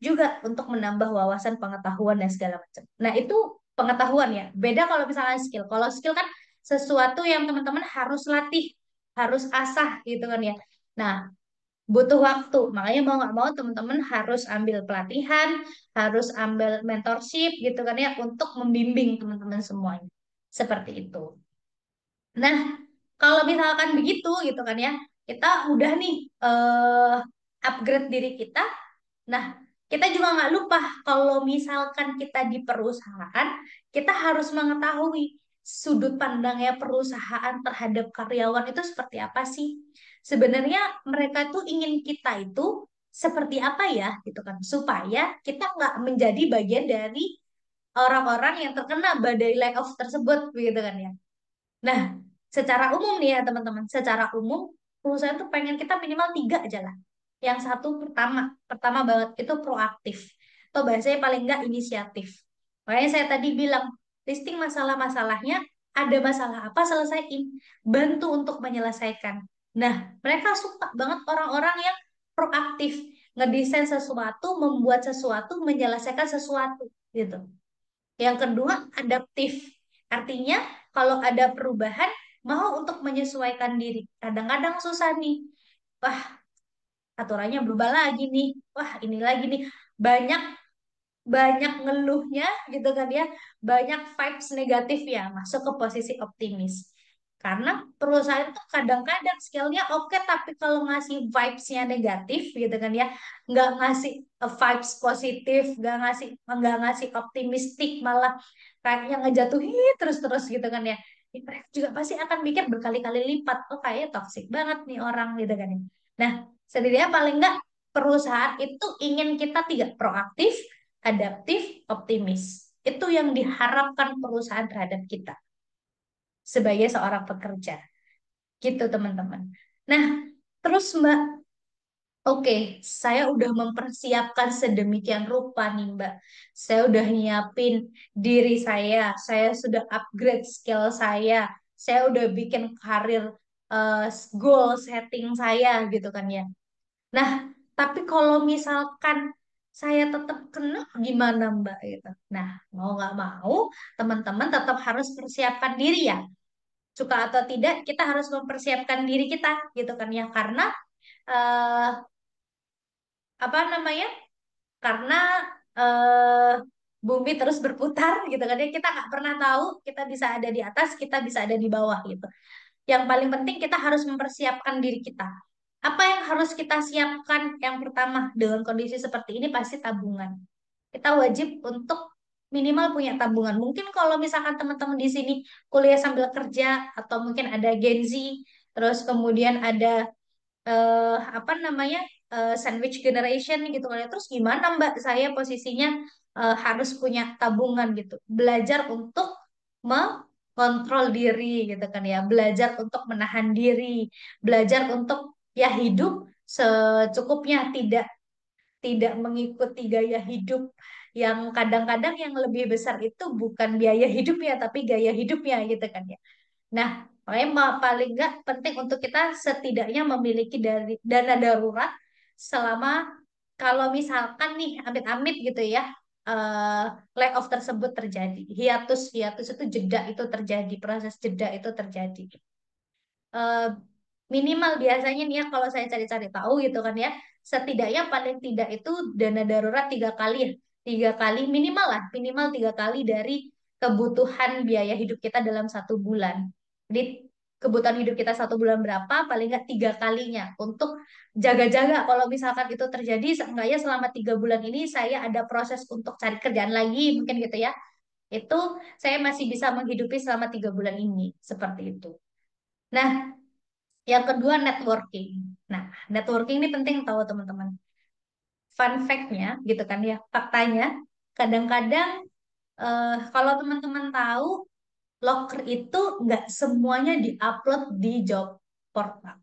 juga untuk menambah wawasan pengetahuan dan segala macam. Nah, itu pengetahuan ya. Beda kalau misalnya skill. Kalau skill kan sesuatu yang teman-teman harus latih, harus asah gitu kan ya. Nah, butuh waktu. Makanya mau nggak mau teman-teman harus ambil pelatihan, harus ambil mentorship gitu kan ya untuk membimbing teman-teman semuanya. Seperti itu. Nah, kalau misalkan begitu gitu kan ya, kita udah nih uh, upgrade diri kita. Nah, kita juga nggak lupa kalau misalkan kita di perusahaan, kita harus mengetahui sudut pandangnya perusahaan terhadap karyawan itu seperti apa sih? Sebenarnya mereka tuh ingin kita itu seperti apa ya gitu kan supaya kita nggak menjadi bagian dari orang-orang yang terkena badai layoff tersebut gitu kan ya. Nah, secara umum nih ya teman-teman, secara umum perusahaan tuh pengen kita minimal tiga aja lah. Yang satu pertama, pertama banget itu proaktif. Atau bahasanya paling enggak inisiatif. Makanya saya tadi bilang, listing masalah-masalahnya, ada masalah apa selesaiin, bantu untuk menyelesaikan. Nah, mereka suka banget orang-orang yang proaktif, ngedesain sesuatu, membuat sesuatu, menyelesaikan sesuatu gitu. Yang kedua, adaptif. Artinya kalau ada perubahan mau untuk menyesuaikan diri. Kadang-kadang susah nih. Wah, aturannya berubah lagi nih. Wah, ini lagi nih. Banyak banyak ngeluhnya gitu kan ya. Banyak vibes negatif ya masuk ke posisi optimis. Karena perusahaan tuh kadang-kadang skillnya oke, okay, tapi kalau ngasih vibes-nya negatif gitu kan ya, nggak ngasih eh, vibes positif, nggak ngasih nggak ngasih optimistik, malah kayaknya ngejatuhin terus-terus gitu kan ya mereka juga pasti akan mikir berkali-kali lipat oh kayaknya toxic banget nih orang gitu kan ya nah setidaknya paling enggak perusahaan itu ingin kita tidak proaktif adaptif optimis itu yang diharapkan perusahaan terhadap kita sebagai seorang pekerja gitu teman-teman nah terus mbak Oke, saya udah mempersiapkan sedemikian rupa nih, Mbak. Saya udah nyiapin diri saya, saya sudah upgrade skill saya, saya udah bikin karir uh, goal setting saya gitu kan ya. Nah, tapi kalau misalkan saya tetap kena gimana, Mbak gitu. Nah, mau nggak mau, teman-teman tetap harus persiapkan diri ya. Suka atau tidak, kita harus mempersiapkan diri kita gitu kan ya karena uh, apa namanya karena eh, bumi terus berputar gitu kan ya. kita nggak pernah tahu kita bisa ada di atas kita bisa ada di bawah gitu yang paling penting kita harus mempersiapkan diri kita apa yang harus kita siapkan yang pertama dengan kondisi seperti ini pasti tabungan kita wajib untuk minimal punya tabungan mungkin kalau misalkan teman-teman di sini kuliah sambil kerja atau mungkin ada Gen Z terus kemudian ada eh, apa namanya Eh, sandwich generation gitu kan ya terus gimana mbak saya posisinya uh, harus punya tabungan gitu belajar untuk mengontrol diri gitu kan ya belajar untuk menahan diri belajar untuk ya hidup secukupnya tidak tidak mengikuti gaya hidup yang kadang-kadang yang lebih besar itu bukan biaya hidupnya tapi gaya hidupnya gitu kan ya nah Makanya paling nggak penting untuk kita setidaknya memiliki dari dana darurat selama kalau misalkan nih amit-amit gitu ya uh, layoff tersebut terjadi hiatus hiatus itu jeda itu terjadi proses jeda itu terjadi uh, minimal biasanya nih ya kalau saya cari-cari tahu gitu kan ya setidaknya paling tidak itu dana darurat tiga kali ya tiga kali minimal lah minimal tiga kali dari kebutuhan biaya hidup kita dalam satu bulan. Jadi kebutuhan hidup kita satu bulan berapa paling nggak tiga kalinya untuk jaga-jaga kalau misalkan itu terjadi seenggaknya selama tiga bulan ini saya ada proses untuk cari kerjaan lagi mungkin gitu ya itu saya masih bisa menghidupi selama tiga bulan ini seperti itu nah yang kedua networking nah networking ini penting tahu teman-teman fun fact-nya gitu kan ya faktanya kadang-kadang eh, kalau teman-teman tahu locker itu nggak semuanya diupload di job portal.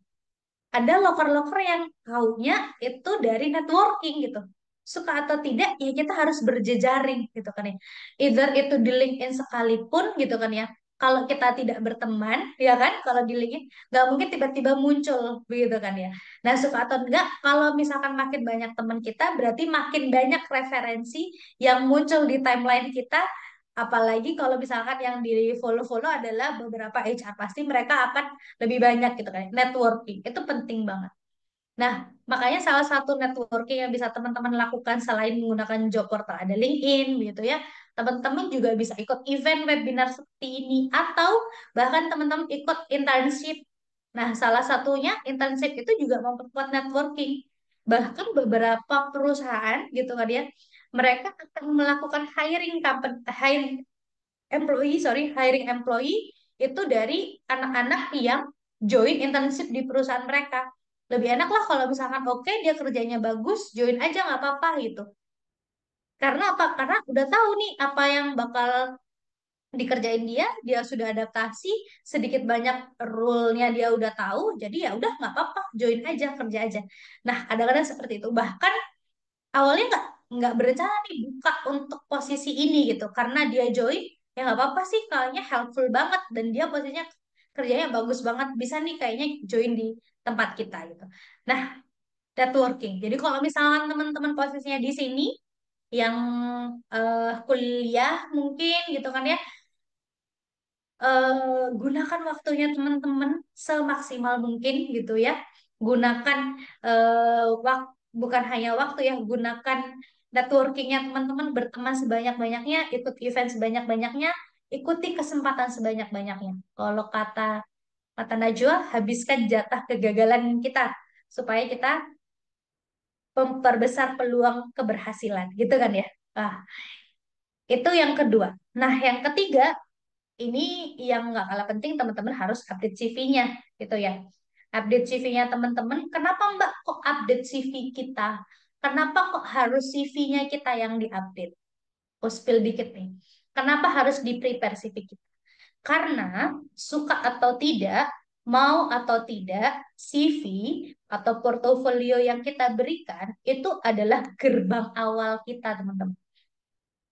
Ada locker-locker yang tahunya itu dari networking gitu. Suka atau tidak, ya kita harus berjejaring gitu kan ya. Either itu di LinkedIn sekalipun gitu kan ya. Kalau kita tidak berteman, ya kan, kalau di LinkedIn, nggak mungkin tiba-tiba muncul begitu kan ya. Nah, suka atau enggak, kalau misalkan makin banyak teman kita, berarti makin banyak referensi yang muncul di timeline kita apalagi kalau misalkan yang di follow follow adalah beberapa HR pasti mereka akan lebih banyak gitu kan networking itu penting banget nah makanya salah satu networking yang bisa teman-teman lakukan selain menggunakan job portal ada LinkedIn gitu ya teman-teman juga bisa ikut event webinar seperti ini atau bahkan teman-teman ikut internship nah salah satunya internship itu juga memperkuat networking bahkan beberapa perusahaan gitu kan ya mereka akan melakukan hiring hiring employee sorry hiring employee itu dari anak-anak yang join internship di perusahaan mereka lebih enak lah kalau misalkan oke okay, dia kerjanya bagus join aja nggak apa-apa gitu karena apa karena udah tahu nih apa yang bakal dikerjain dia dia sudah adaptasi sedikit banyak rule-nya dia udah tahu jadi ya udah nggak apa-apa join aja kerja aja nah kadang-kadang seperti itu bahkan awalnya nggak nggak berencana nih buka untuk posisi ini gitu karena dia join ya nggak apa-apa sih kayaknya helpful banget dan dia posisinya kerjanya bagus banget bisa nih kayaknya join di tempat kita gitu nah networking jadi kalau misalkan teman-teman posisinya di sini yang uh, kuliah mungkin gitu kan ya uh, gunakan waktunya teman-teman semaksimal mungkin gitu ya gunakan uh, eh, waktu bukan hanya waktu ya gunakan networkingnya teman-teman berteman sebanyak-banyaknya ikut event sebanyak-banyaknya ikuti kesempatan sebanyak-banyaknya kalau kata kata Najwa habiskan jatah kegagalan kita supaya kita memperbesar peluang keberhasilan gitu kan ya ah itu yang kedua nah yang ketiga ini yang nggak kalah penting teman-teman harus update CV-nya gitu ya update CV-nya teman-teman kenapa mbak kok update CV kita Kenapa kok harus CV-nya kita yang diupdate? Oh, spill dikit nih. Kenapa harus di-prepare CV kita? Karena suka atau tidak, mau atau tidak, CV atau portofolio yang kita berikan itu adalah gerbang awal kita, teman-teman.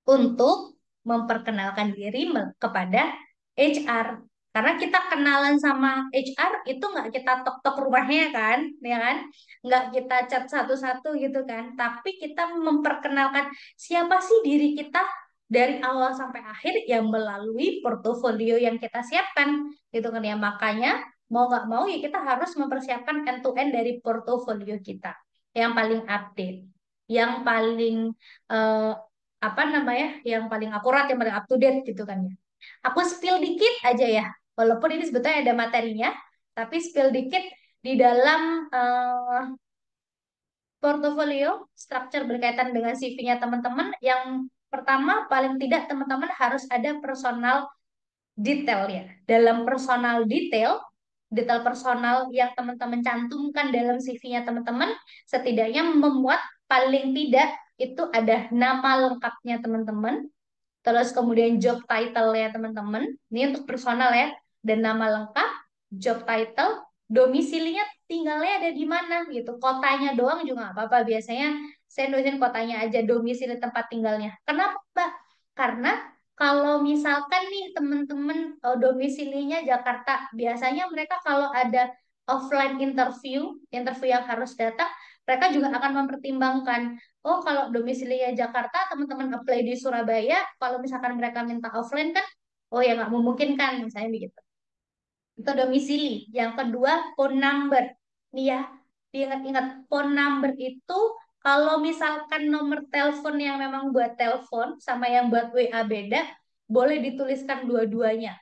Untuk memperkenalkan diri kepada HR karena kita kenalan sama HR itu nggak kita tok-tok rumahnya kan ya kan nggak kita chat satu-satu gitu kan tapi kita memperkenalkan siapa sih diri kita dari awal sampai akhir yang melalui portofolio yang kita siapkan gitu kan ya makanya mau nggak mau ya kita harus mempersiapkan end to end dari portofolio kita yang paling update yang paling uh, apa namanya yang paling akurat yang paling up to date gitu kan ya aku spill dikit aja ya Walaupun ini sebetulnya ada materinya, tapi spill dikit di dalam uh, portofolio structure berkaitan dengan CV-nya teman-teman. Yang pertama, paling tidak teman-teman harus ada personal detail ya. Dalam personal detail, detail personal yang teman-teman cantumkan dalam CV-nya teman-teman, setidaknya memuat paling tidak itu ada nama lengkapnya teman-teman, terus kemudian job title ya teman-teman. Ini untuk personal ya dan nama lengkap, job title, domisilinya tinggalnya ada di mana gitu. Kotanya doang juga nggak apa-apa. Biasanya saya nulisin kotanya aja, domisili tempat tinggalnya. Kenapa, Mbak? Karena kalau misalkan nih teman-teman eh, domisilinya Jakarta, biasanya mereka kalau ada offline interview, interview yang harus datang, mereka juga akan mempertimbangkan, oh kalau domisilinya Jakarta, teman-teman apply di Surabaya, kalau misalkan mereka minta offline kan, oh ya nggak memungkinkan, misalnya begitu atau domisili. Yang kedua phone number. Nih ya, diingat-ingat phone number itu kalau misalkan nomor telepon yang memang buat telepon sama yang buat WA beda, boleh dituliskan dua-duanya.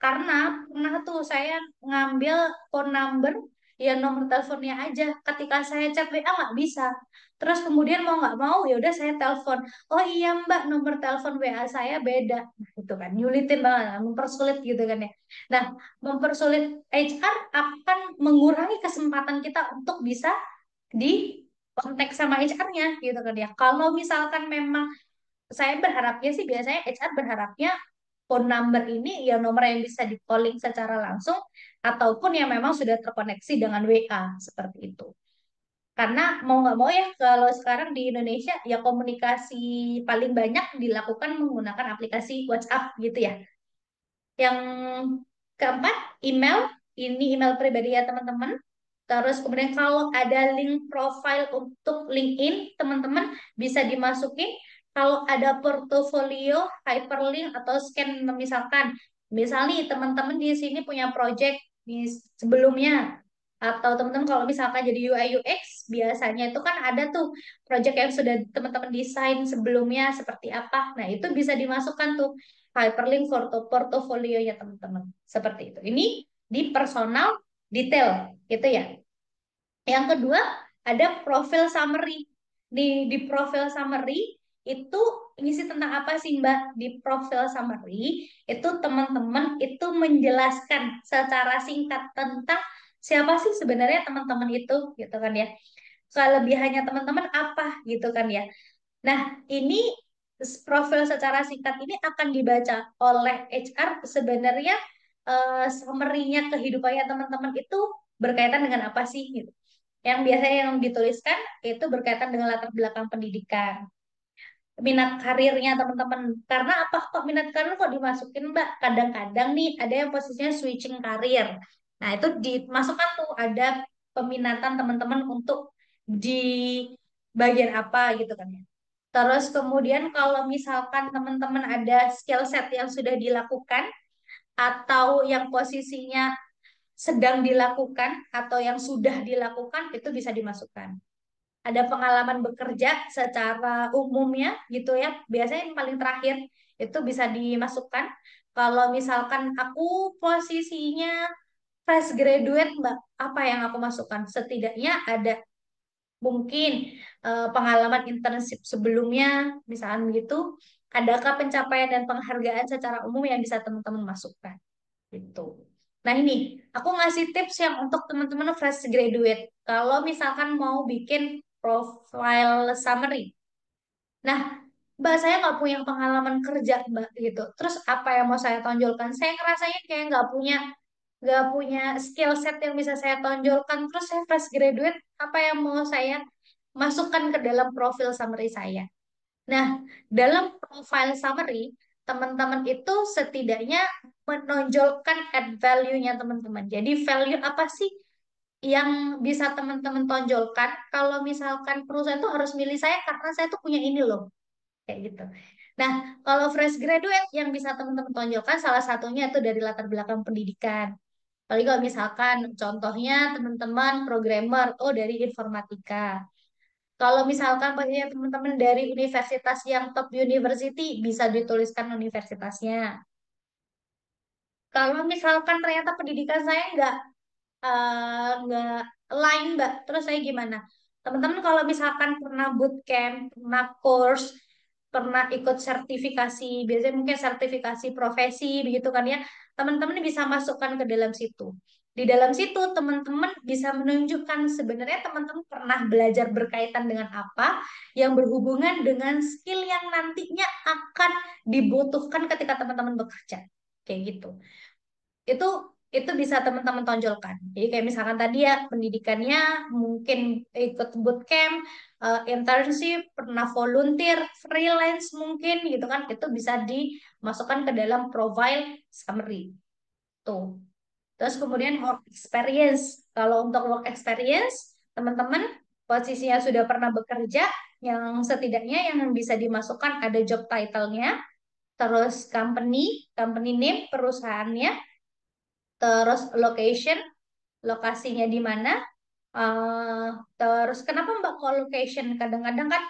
Karena pernah tuh saya ngambil phone number ya nomor teleponnya aja. Ketika saya chat WA nggak bisa. Terus kemudian mau nggak mau ya udah saya telepon. Oh iya Mbak, nomor telepon WA saya beda. Nah, itu kan nyulitin banget, nah, mempersulit gitu kan ya. Nah, mempersulit HR akan mengurangi kesempatan kita untuk bisa di kontak sama HR-nya gitu kan ya. Kalau misalkan memang saya berharapnya sih biasanya HR berharapnya phone number ini ya nomor yang bisa di calling secara langsung ataupun yang memang sudah terkoneksi dengan WA seperti itu karena mau nggak mau ya kalau sekarang di Indonesia ya komunikasi paling banyak dilakukan menggunakan aplikasi WhatsApp gitu ya. Yang keempat email, ini email pribadi ya teman-teman. Terus kemudian kalau ada link profile untuk LinkedIn, teman-teman bisa dimasukin. Kalau ada portofolio, hyperlink atau scan misalkan, misalnya teman-teman di sini punya project di sebelumnya atau teman-teman kalau misalkan jadi UI UX biasanya itu kan ada tuh project yang sudah teman-teman desain sebelumnya seperti apa. Nah, itu bisa dimasukkan tuh hyperlink portofolio ya teman-teman. Seperti itu. Ini di personal detail gitu ya. Yang kedua ada profil summary. Di di profil summary itu ngisi tentang apa sih Mbak? Di profil summary itu teman-teman itu menjelaskan secara singkat tentang siapa sih sebenarnya teman-teman itu gitu kan ya kelebihannya teman-teman apa gitu kan ya nah ini profil secara singkat ini akan dibaca oleh HR sebenarnya eh, summary-nya kehidupannya teman-teman itu berkaitan dengan apa sih gitu yang biasanya yang dituliskan itu berkaitan dengan latar belakang pendidikan minat karirnya teman-teman karena apa kok minat karir kok dimasukin mbak kadang-kadang nih ada yang posisinya switching karir Nah, itu dimasukkan tuh ada peminatan teman-teman untuk di bagian apa gitu kan ya. Terus kemudian kalau misalkan teman-teman ada skill set yang sudah dilakukan atau yang posisinya sedang dilakukan atau yang sudah dilakukan itu bisa dimasukkan ada pengalaman bekerja secara umumnya gitu ya. Biasanya yang paling terakhir itu bisa dimasukkan. Kalau misalkan aku posisinya fresh graduate mbak apa yang aku masukkan setidaknya ada mungkin uh, pengalaman internship sebelumnya misalnya begitu adakah pencapaian dan penghargaan secara umum yang bisa teman-teman masukkan gitu nah ini aku ngasih tips yang untuk teman-teman fresh graduate kalau misalkan mau bikin profile summary nah mbak saya nggak punya pengalaman kerja mbak gitu terus apa yang mau saya tonjolkan saya ngerasanya kayak nggak punya gak punya skill set yang bisa saya tonjolkan terus saya fresh graduate apa yang mau saya masukkan ke dalam profil summary saya nah dalam profile summary teman-teman itu setidaknya menonjolkan add value-nya teman-teman. Jadi value apa sih yang bisa teman-teman tonjolkan kalau misalkan perusahaan itu harus milih saya karena saya tuh punya ini loh. Kayak gitu. Nah, kalau fresh graduate yang bisa teman-teman tonjolkan salah satunya itu dari latar belakang pendidikan. Tapi kalau misalkan contohnya teman-teman programmer, oh dari informatika. Kalau misalkan punya teman-teman dari universitas yang top university, bisa dituliskan universitasnya. Kalau misalkan ternyata pendidikan saya nggak eh, nggak uh, line mbak, terus saya gimana? Teman-teman kalau misalkan pernah bootcamp, pernah course, pernah ikut sertifikasi, biasanya mungkin sertifikasi profesi begitu kan ya teman-teman bisa masukkan ke dalam situ. Di dalam situ teman-teman bisa menunjukkan sebenarnya teman-teman pernah belajar berkaitan dengan apa yang berhubungan dengan skill yang nantinya akan dibutuhkan ketika teman-teman bekerja. Kayak gitu. Itu itu bisa teman-teman tonjolkan. Jadi kayak misalkan tadi ya pendidikannya mungkin ikut bootcamp, uh, internship, pernah volunteer, freelance mungkin gitu kan itu bisa dimasukkan ke dalam profile summary. Tuh. Terus kemudian work experience. Kalau untuk work experience, teman-teman posisinya sudah pernah bekerja, yang setidaknya yang bisa dimasukkan ada job title-nya, terus company, company name, perusahaannya, terus location, lokasinya di mana, uh, terus kenapa Mbak call location? Kadang-kadang kan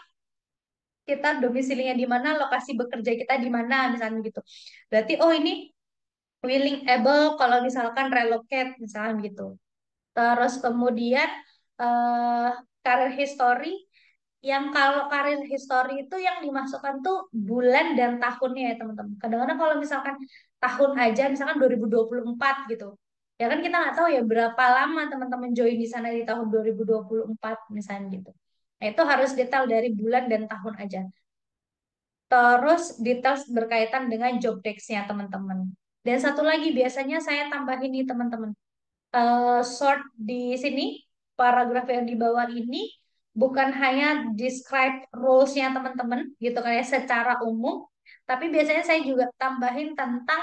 kita domisilinya di mana, lokasi bekerja kita di mana, misalnya gitu. Berarti oh ini willing able kalau misalkan relocate misalnya gitu. Terus kemudian uh, karir history yang kalau karir history itu yang dimasukkan tuh bulan dan tahunnya ya teman-teman. Kadang-kadang kalau misalkan tahun aja misalkan 2024 gitu. Ya kan kita nggak tahu ya berapa lama teman-teman join di sana di tahun 2024 misalnya gitu. Nah, itu harus detail dari bulan dan tahun aja. Terus detail berkaitan dengan job desk-nya teman-teman. Dan satu lagi biasanya saya tambahin nih teman-teman. Uh, sort di sini, paragraf yang di bawah ini bukan hanya describe rules-nya teman-teman gitu kan ya, secara umum, tapi biasanya saya juga tambahin tentang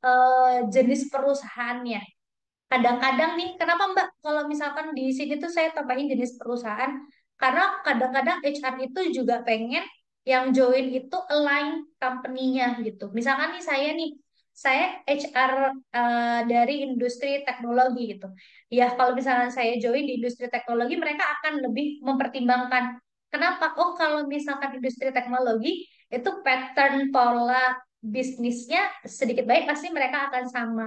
uh, jenis perusahaannya. Kadang-kadang nih, kenapa Mbak kalau misalkan di sini tuh saya tambahin jenis perusahaan? Karena kadang-kadang HR itu juga pengen yang join itu align company-nya gitu. Misalkan nih saya nih saya HR uh, eh, dari industri teknologi gitu. Ya kalau misalnya saya join di industri teknologi mereka akan lebih mempertimbangkan kenapa oh kalau misalkan industri teknologi itu pattern pola bisnisnya sedikit baik pasti mereka akan sama.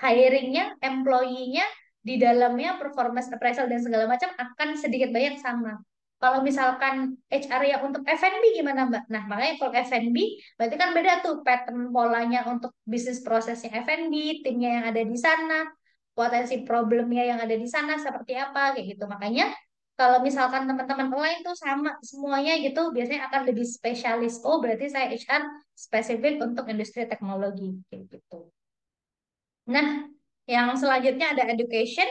Hiringnya, employee-nya di dalamnya performance appraisal dan segala macam akan sedikit banyak sama. Kalau misalkan HR yang untuk F&B gimana Mbak? Nah, makanya kalau F&B berarti kan beda tuh pattern polanya untuk bisnis prosesnya F&B, timnya yang ada di sana, potensi problemnya yang ada di sana seperti apa kayak gitu. Makanya kalau misalkan teman-teman lain tuh sama semuanya gitu, biasanya akan lebih spesialis. Oh, berarti saya HR spesifik untuk industri teknologi kayak gitu. Nah, yang selanjutnya ada education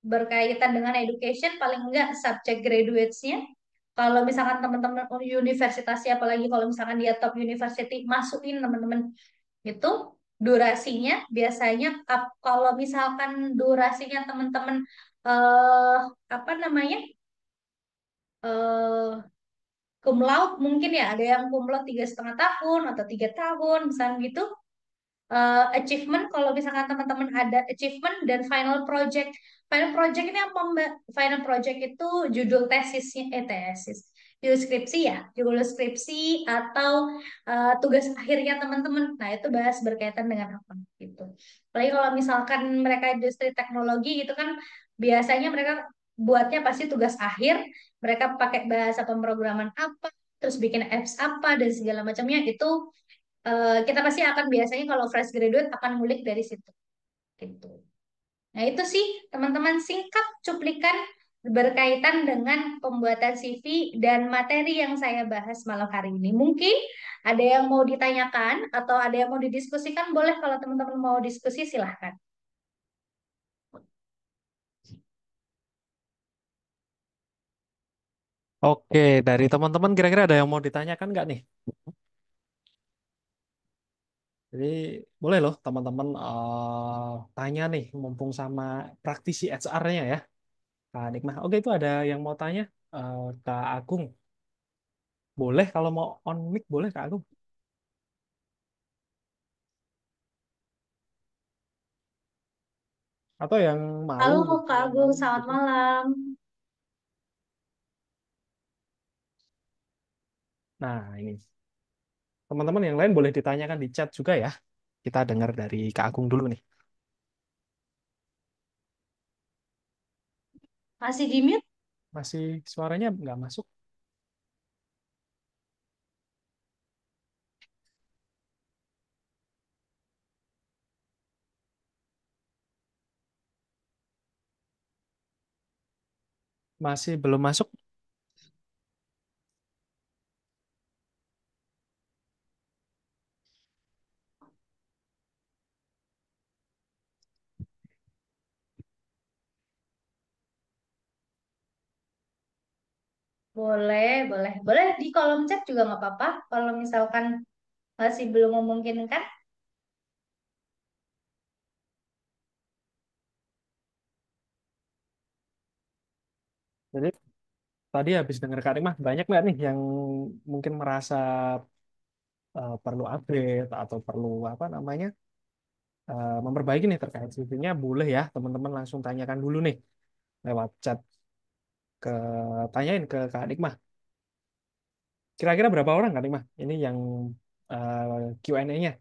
berkaitan dengan education paling enggak subjek graduates-nya kalau misalkan teman-teman universitasnya apalagi kalau misalkan dia top university masukin teman-teman itu durasinya biasanya kalau misalkan durasinya teman-teman eh, apa namanya eh, uh, kumlaut mungkin ya ada yang kumlaut tiga setengah tahun atau tiga tahun misalnya gitu uh, achievement kalau misalkan teman-teman ada achievement dan final project. Final project ini apa Mbak? Final project itu judul tesisnya eh tesis. Judul skripsi ya, judul skripsi atau uh, tugas akhirnya teman-teman. Nah, itu bahas berkaitan dengan apa gitu. Apalagi kalau misalkan mereka industri teknologi gitu kan biasanya mereka buatnya pasti tugas akhir, mereka pakai bahasa pemrograman apa, terus bikin apps apa dan segala macamnya itu Eh, kita pasti akan biasanya kalau fresh graduate akan ngulik dari situ. Gitu. Nah itu sih teman-teman singkat cuplikan berkaitan dengan pembuatan CV dan materi yang saya bahas malam hari ini. Mungkin ada yang mau ditanyakan atau ada yang mau didiskusikan, boleh kalau teman-teman mau diskusi silahkan. Oke, dari teman-teman kira-kira ada yang mau ditanyakan nggak nih? Jadi boleh loh teman-teman uh, tanya nih mumpung sama praktisi HR-nya ya. Kak Nikmah, oke itu ada yang mau tanya uh, Kak Agung. Boleh kalau mau on mic boleh Kak Agung. Atau yang mau Halo Kak Agung, gitu. selamat malam. Nah ini teman-teman yang lain boleh ditanyakan di chat juga ya. Kita dengar dari Kak Agung dulu nih. Masih di mute? Masih suaranya nggak masuk. Masih belum masuk? Boleh, boleh. Boleh di kolom chat juga nggak apa-apa. Kalau misalkan masih belum memungkinkan. Jadi tadi habis dengar Kak Rimah, banyak nggak nih yang mungkin merasa uh, perlu update atau perlu apa namanya uh, memperbaiki nih terkait CV-nya? Boleh ya teman-teman langsung tanyakan dulu nih lewat chat ke tanyain ke Kak Nikmah. Kira-kira berapa orang Kak Nikmah? Ini yang uh, eh, Q&A-nya.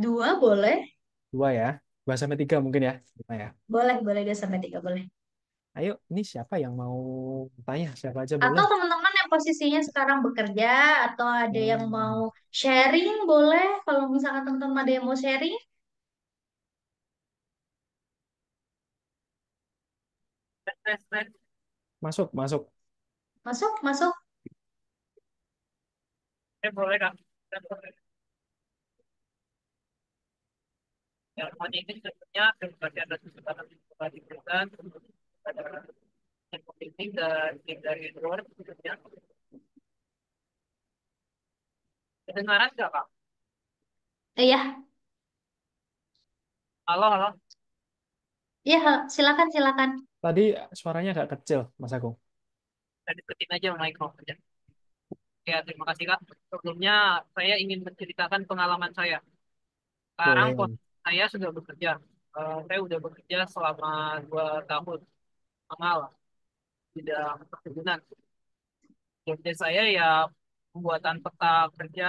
Dua boleh. Dua ya. Dua sampai tiga mungkin ya. Kita ya. Boleh, boleh. Dua sampai tiga boleh. Ayo, ini siapa yang mau tanya? Siapa aja boleh. Atau teman-teman yang posisinya sekarang bekerja atau ada hmm. yang mau sharing boleh. Kalau misalkan teman-teman ada yang mau sharing, tes tes masuk masuk masuk masuk eh boleh kak yang mana ini sebenarnya berbagai ada yang kesempatan diberikan ada yang penting dan dari luar sebenarnya kedengaran nggak kak? Iya. Halo halo. Iya silakan silakan. Tadi eh, suaranya agak kecil, Mas Agung. Tadi seperti aja Michael. Ya, terima kasih Kak. Sebelumnya saya ingin menceritakan pengalaman saya. Sekarang Boleh. saya sudah bekerja. Eh, saya sudah bekerja selama dua tahun. Mengal. Tidak perkebunan. Kerja saya ya pembuatan peta kerja,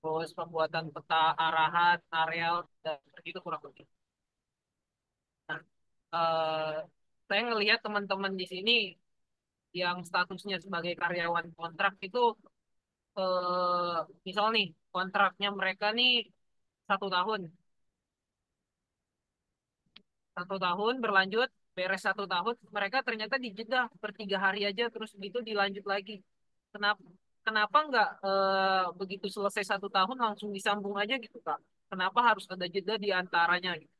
terus pembuatan peta arahan, areal, dan begitu kurang lebih. Nah, eh, saya ngelihat teman-teman di sini yang statusnya sebagai karyawan kontrak itu eh, misal nih kontraknya mereka nih satu tahun satu tahun berlanjut beres satu tahun mereka ternyata dijeda per tiga hari aja terus gitu dilanjut lagi kenapa kenapa nggak eh, begitu selesai satu tahun langsung disambung aja gitu kak kenapa harus ada jeda di antaranya gitu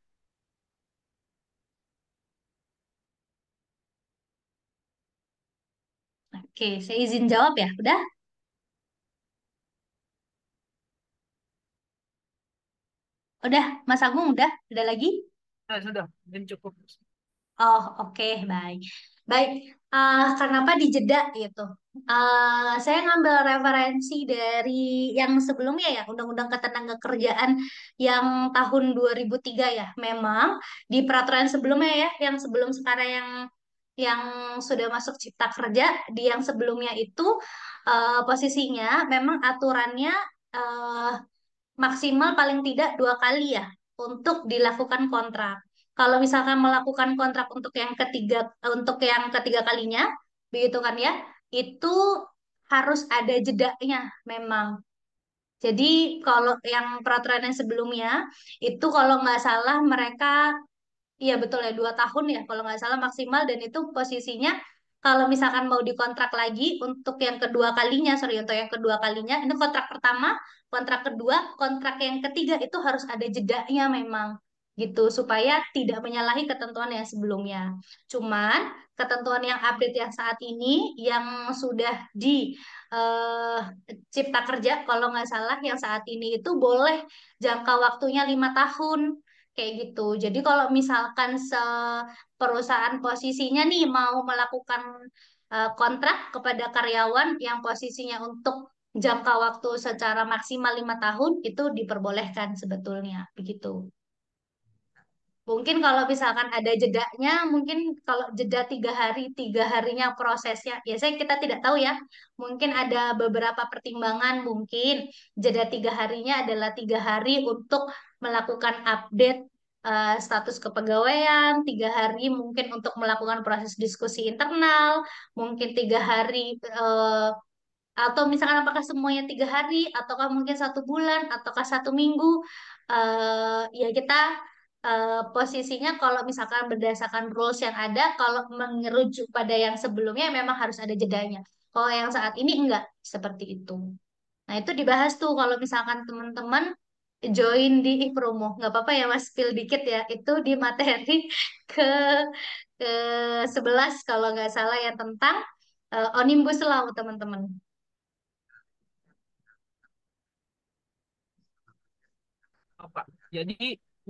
Oke, saya izin jawab ya. Udah? Udah, Mas Agung udah? Udah lagi? Nah, sudah, mungkin cukup. Oh, oke, baik. Baik, uh, ah, apa di jeda gitu? Uh, saya ngambil referensi dari yang sebelumnya ya, Undang-Undang Ketenaga Kerjaan yang tahun 2003 ya. Memang di peraturan sebelumnya ya, yang sebelum sekarang yang yang sudah masuk cipta kerja di yang sebelumnya itu uh, posisinya memang aturannya uh, maksimal paling tidak dua kali ya untuk dilakukan kontrak. Kalau misalkan melakukan kontrak untuk yang ketiga untuk yang ketiga kalinya, begitu kan ya, itu harus ada jedanya memang. Jadi kalau yang peraturan yang sebelumnya itu kalau nggak salah mereka Iya betul ya dua tahun ya kalau nggak salah maksimal dan itu posisinya kalau misalkan mau dikontrak lagi untuk yang kedua kalinya sorry untuk yang kedua kalinya ini kontrak pertama kontrak kedua kontrak yang ketiga itu harus ada jedanya memang gitu supaya tidak menyalahi ketentuan yang sebelumnya. Cuman ketentuan yang update yang saat ini yang sudah di uh, Cipta Kerja kalau nggak salah yang saat ini itu boleh jangka waktunya lima tahun kayak gitu. Jadi kalau misalkan se perusahaan posisinya nih mau melakukan eh, kontrak kepada karyawan yang posisinya untuk jangka waktu secara maksimal lima tahun itu diperbolehkan sebetulnya begitu. Mungkin kalau misalkan ada jedanya, mungkin kalau jeda tiga hari, tiga harinya prosesnya, ya saya kita tidak tahu ya. Mungkin ada beberapa pertimbangan, mungkin jeda tiga harinya adalah tiga hari untuk melakukan update eh, status kepegawaian, tiga hari mungkin untuk melakukan proses diskusi internal, mungkin tiga hari uh, atau misalkan apakah semuanya tiga hari, ataukah mungkin satu bulan, ataukah satu minggu, uh, ya kita uh, posisinya kalau misalkan berdasarkan rules yang ada, kalau mengerujuk pada yang sebelumnya memang harus ada jedanya. Kalau yang saat ini enggak, seperti itu. Nah itu dibahas tuh kalau misalkan teman-teman join di ih promo nggak apa-apa ya mas spill dikit ya itu di materi ke ke sebelas kalau nggak salah ya tentang uh, onimbus law teman-teman apa oh, jadi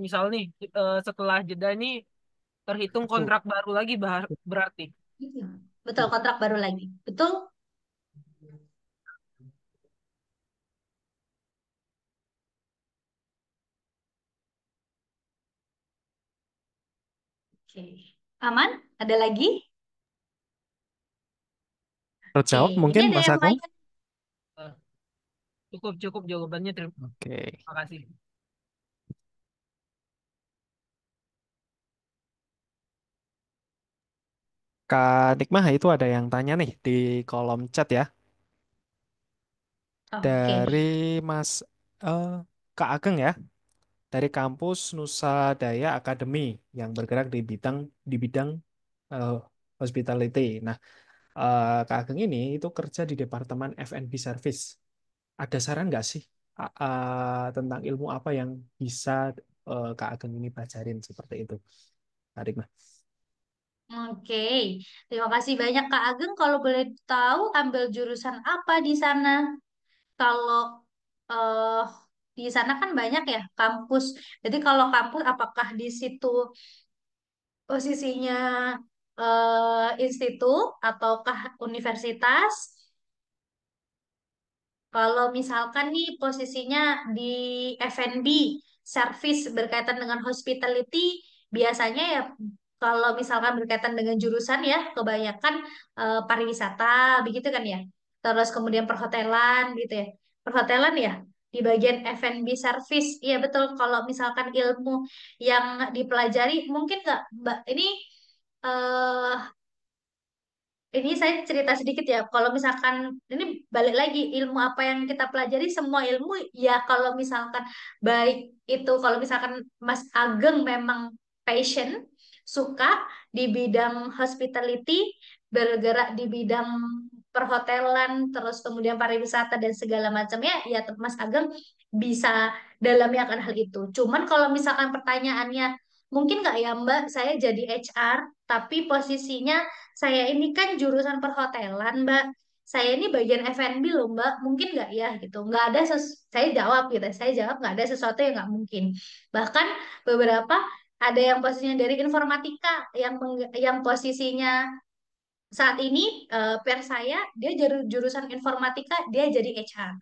misal nih eh, setelah jeda nih terhitung kontrak baru lagi berarti betul kontrak baru lagi betul Okay. Aman? Ada lagi? Terjawab okay. mungkin Mas Agung? Eh, cukup, cukup jawabannya. Terima okay. kasih. Kak Nikmah itu ada yang tanya nih di kolom chat ya. dari Okay. Dari Mas uh, Kak Ageng ya dari kampus Nusa Daya Akademi yang bergerak di bidang di bidang uh, hospitality. Nah, uh, Kak Ageng ini itu kerja di departemen F&B service. Ada saran nggak sih uh, tentang ilmu apa yang bisa uh, Kak Ageng ini pelajarin seperti itu? Tarik mah. Oke, okay. terima kasih banyak Kak Ageng. Kalau boleh tahu ambil jurusan apa di sana? Kalau uh, di sana kan banyak ya kampus. Jadi kalau kampus apakah di situ posisinya eh, institut ataukah universitas? Kalau misalkan nih posisinya di F&B, service berkaitan dengan hospitality, biasanya ya kalau misalkan berkaitan dengan jurusan ya kebanyakan eh, pariwisata begitu kan ya. Terus kemudian perhotelan gitu ya. Perhotelan ya, di bagian F&B service. Iya betul. Kalau misalkan ilmu yang dipelajari mungkin nggak Mbak ini eh ini saya cerita sedikit ya. Kalau misalkan ini balik lagi ilmu apa yang kita pelajari semua ilmu ya kalau misalkan baik itu kalau misalkan Mas Ageng memang passion suka di bidang hospitality bergerak di bidang perhotelan, terus kemudian pariwisata dan segala macamnya, ya Mas Ageng bisa dalamnya akan hal itu. Cuman kalau misalkan pertanyaannya, mungkin nggak ya Mbak, saya jadi HR, tapi posisinya saya ini kan jurusan perhotelan Mbak, saya ini bagian F&B loh Mbak, mungkin nggak ya gitu. Nggak ada, saya jawab gitu, ya. saya jawab nggak ada sesuatu yang nggak mungkin. Bahkan beberapa ada yang posisinya dari informatika yang yang posisinya saat ini uh, per saya dia jurusan informatika dia jadi HR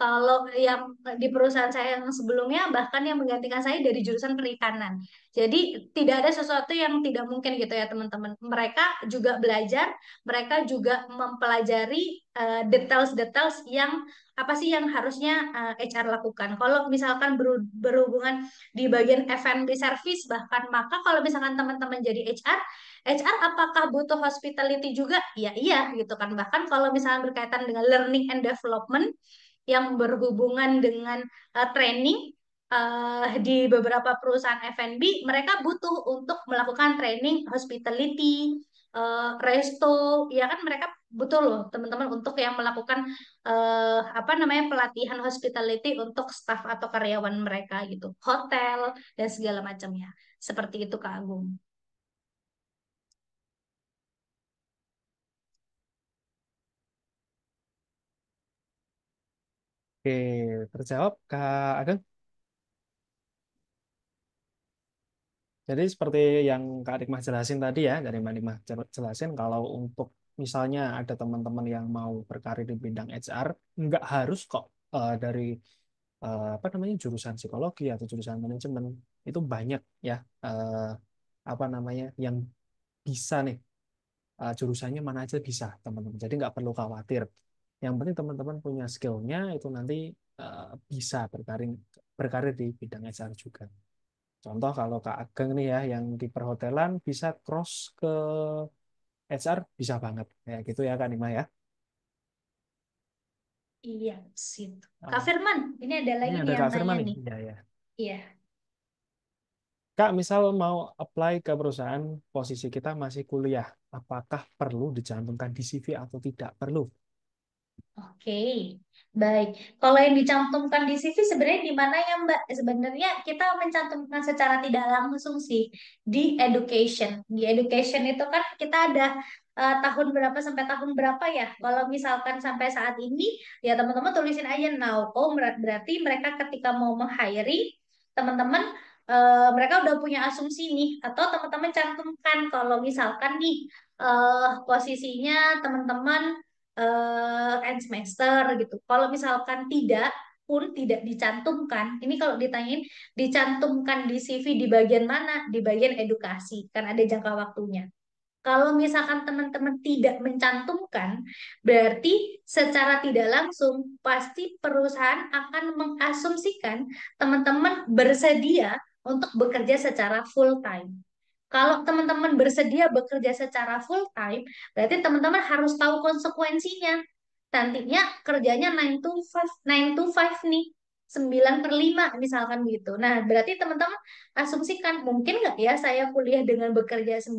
kalau yang di perusahaan saya yang sebelumnya bahkan yang menggantikan saya dari jurusan perikanan. Jadi tidak ada sesuatu yang tidak mungkin gitu ya teman-teman. Mereka juga belajar, mereka juga mempelajari uh, details-details yang apa sih yang harusnya uh, eh, HR lakukan. Kalau misalkan berhubungan di bagian F&B service bahkan maka kalau misalkan teman-teman jadi HR HR apakah butuh hospitality juga? Ya iya gitu kan. Bahkan kalau misalnya berkaitan dengan learning and development yang berhubungan dengan uh, training uh, di beberapa perusahaan F&B, mereka butuh untuk melakukan training hospitality, uh, resto, ya kan mereka butuh loh teman-teman untuk yang melakukan uh, apa namanya pelatihan hospitality untuk staff atau karyawan mereka gitu hotel dan segala macamnya seperti itu Kak Agung Oke, terjawab Kak Ageng. Jadi seperti yang Kak Adikmah jelasin tadi ya, dari Mbak Adikmah jelasin, kalau untuk misalnya ada teman-teman yang mau berkarir di bidang HR, nggak harus kok uh, dari uh, apa namanya jurusan psikologi atau jurusan manajemen itu banyak ya uh, apa namanya yang bisa nih uh, jurusannya mana aja bisa teman-teman. Jadi nggak perlu khawatir. Yang penting teman-teman punya skillnya itu nanti eh, bisa berkarir berkarir di bidang HR juga. Contoh kalau Kak Ageng nih ya yang di perhotelan bisa cross ke HR bisa banget ya gitu ya Kak Nima ya. Iya, situ. Kak nah. Firman, ini ada lagi ini ada yang Kak Firman nih. Iya, ya. Iya. Kak, misal mau apply ke perusahaan, posisi kita masih kuliah. Apakah perlu dicantumkan di CV atau tidak perlu? Oke, baik. Kalau yang dicantumkan di CV sebenarnya di mana ya Mbak? Sebenarnya kita mencantumkan secara tidak langsung sih di education. Di education itu kan kita ada uh, tahun berapa sampai tahun berapa ya. Kalau misalkan sampai saat ini, ya teman-teman tulisin aja now. Oh, berarti mereka ketika mau meng teman-teman uh, mereka udah punya asumsi nih atau teman-teman cantumkan kalau misalkan nih uh, posisinya teman-teman uh, end semester gitu. Kalau misalkan tidak pun tidak dicantumkan. Ini kalau ditanyain dicantumkan di CV di bagian mana? Di bagian edukasi kan ada jangka waktunya. Kalau misalkan teman-teman tidak mencantumkan, berarti secara tidak langsung pasti perusahaan akan mengasumsikan teman-teman bersedia untuk bekerja secara full time. Kalau teman-teman bersedia bekerja secara full time, berarti teman-teman harus tahu konsekuensinya. Nantinya kerjanya 9 to 5, 9 to 5 nih. 9 per 5 misalkan gitu. Nah, berarti teman-teman asumsikan mungkin nggak ya saya kuliah dengan bekerja 9